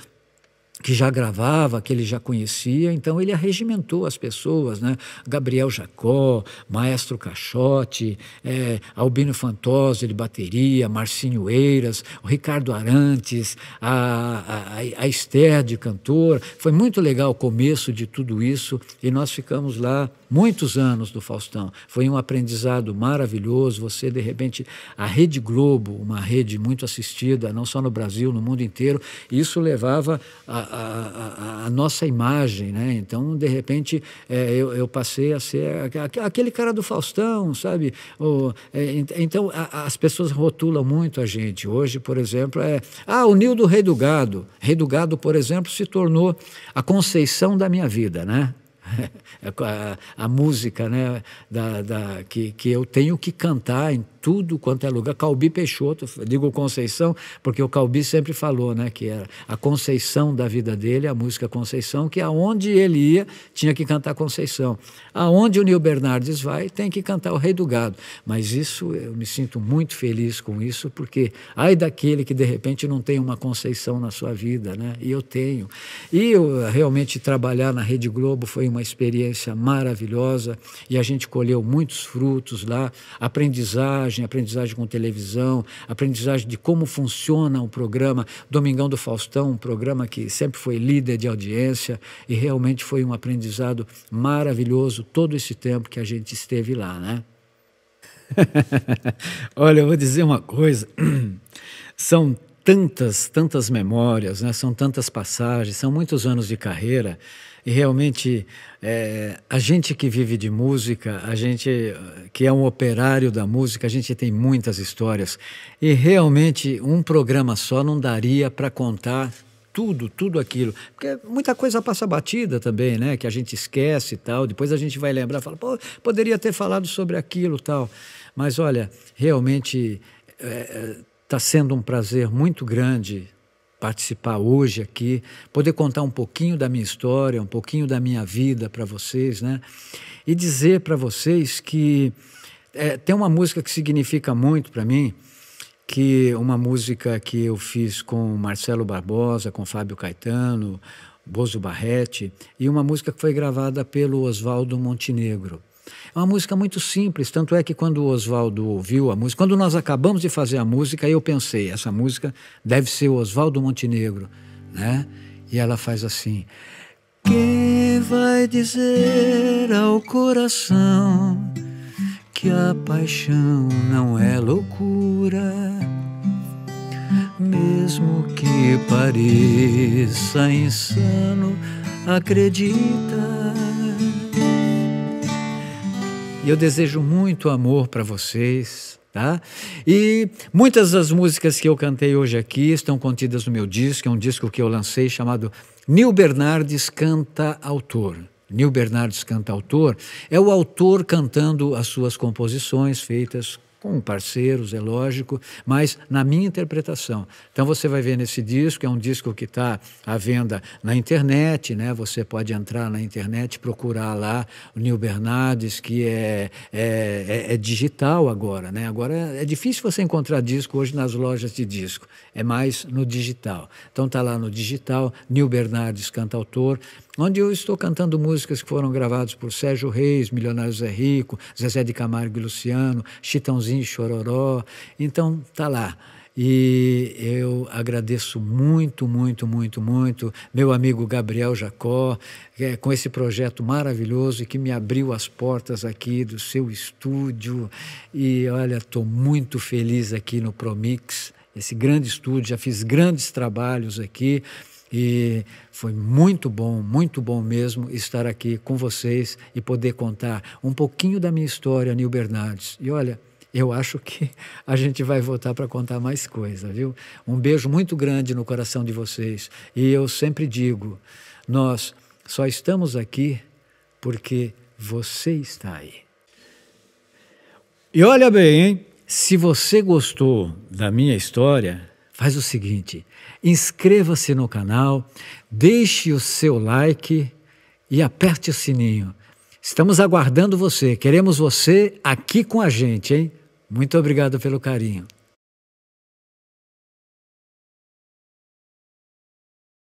que já gravava, que ele já conhecia, então ele arregimentou as pessoas, né? Gabriel Jacó, Maestro Caixote, é, Albino Fantosi de bateria, Marcinho Eiras, o Ricardo Arantes, a, a, a Esther de cantor. Foi muito legal o começo de tudo isso e nós ficamos lá muitos anos do Faustão. Foi um aprendizado maravilhoso. Você, de repente, a Rede Globo, uma rede muito assistida, não só no Brasil, no mundo inteiro, isso levava a, a, a, a nossa imagem. Né? Então, de repente, é, eu, eu, passei a ser aquele cara do Faustão, sabe? é, então, as pessoas rotulam muito a gente. Hoje, por exemplo, é. Ah, o Nildo Rei do Gado. Rei do Gado, por exemplo, se tornou a conceição da minha vida, né? É a, a, música né, da, da, que, que eu tenho que cantar em tudo quanto é lugar. Calbi Peixoto, digo Conceição, porque o Calbi sempre falou né, que era a Conceição da vida dele, a música Conceição, que aonde ele ia tinha que cantar Conceição. Aonde o Nil Bernardes vai, tem que cantar o Rei do Gado. Mas isso, eu me sinto muito feliz com isso, porque ai daquele que de repente não tem uma Conceição na sua vida, né? e eu tenho. E eu, realmente trabalhar na Rede Globo foi um uma experiência maravilhosa e a gente colheu muitos frutos lá, aprendizagem, aprendizagem com televisão, aprendizagem de como funciona o programa Domingão do Faustão, um programa que sempre foi líder de audiência e realmente foi um aprendizado maravilhoso todo esse tempo que a gente esteve lá, né? Olha, eu vou dizer uma coisa. São tantas, tantas memórias, né? são tantas passagens, são muitos anos de carreira e realmente, é, a gente que vive de música, a gente eh, que é um operário da música, a gente tem muitas histórias. E realmente, um programa só não daria para contar tudo, tudo aquilo. Porque muita coisa passa batida também, né? Que a gente esquece e tal. Depois a gente vai lembrar, fala, pô, poderia ter falado sobre aquilo tal. Mas olha, realmente está eh, eh, sendo um prazer muito grande participar hoje aqui, poder contar um pouquinho da minha história, um pouquinho da minha vida para vocês, né? E dizer para vocês que é, tem uma música que significa muito para mim, que uma música que eu fiz com Marcelo Barbosa, com Fábio Caetano, Bozo Barrete, e uma música que foi gravada pelo Oswaldo Montenegro. É uma música muito simples, tanto é que quando o Oswaldo ouviu a música, quando nós acabamos de fazer a música, eu pensei, essa música deve ser o Oswaldo Montenegro, né? E ela faz assim: Quem vai dizer ao coração que a paixão não é loucura? Mesmo que pareça insano, acredita e eu desejo muito amor para vocês. Tá? E muitas das músicas que eu cantei hoje aqui estão contidas no meu disco, é um disco que eu lancei chamado Nil Bernardes Canta Autor. Nil Bernardes Canta Autor é o autor cantando as suas composições feitas com parceiros, é lógico, mas na minha interpretação. Então você vai ver nesse disco, é um disco que está à venda na internet, né? Você pode entrar na internet, procurar lá o Neil Bernardes, que é, é, é, é digital agora, né? Agora é difícil você encontrar disco hoje nas lojas de disco, é mais no digital. Então está lá no digital, Neil Bernardes, cantautor, onde eu estou cantando músicas que foram gravadas por Sérgio Reis, Milionário Zé Rico, Zezé de Camargo e Luciano, Chitãozinho e Chororó. Então, tá lá. E eu agradeço muito, muito, muito, muito meu amigo Gabriel Jacó, é, com esse projeto maravilhoso que me abriu as portas aqui do seu estúdio. E olha, estou muito feliz aqui no Promix, esse grande estúdio, já fiz grandes trabalhos aqui. E foi muito bom, muito bom mesmo estar aqui com vocês e poder contar um pouquinho da minha história, Nil Bernardes. E olha, eu acho que a gente vai voltar para contar mais coisa, viu? Um beijo muito grande no coração de vocês. E eu sempre digo, nós só estamos aqui porque você está aí. E olha bem, hein? Se você gostou da minha história, faz o seguinte: inscreva-se no canal, deixe o seu like e aperte o sininho. Estamos aguardando você, queremos você aqui com a gente, hein? Muito obrigado pelo carinho.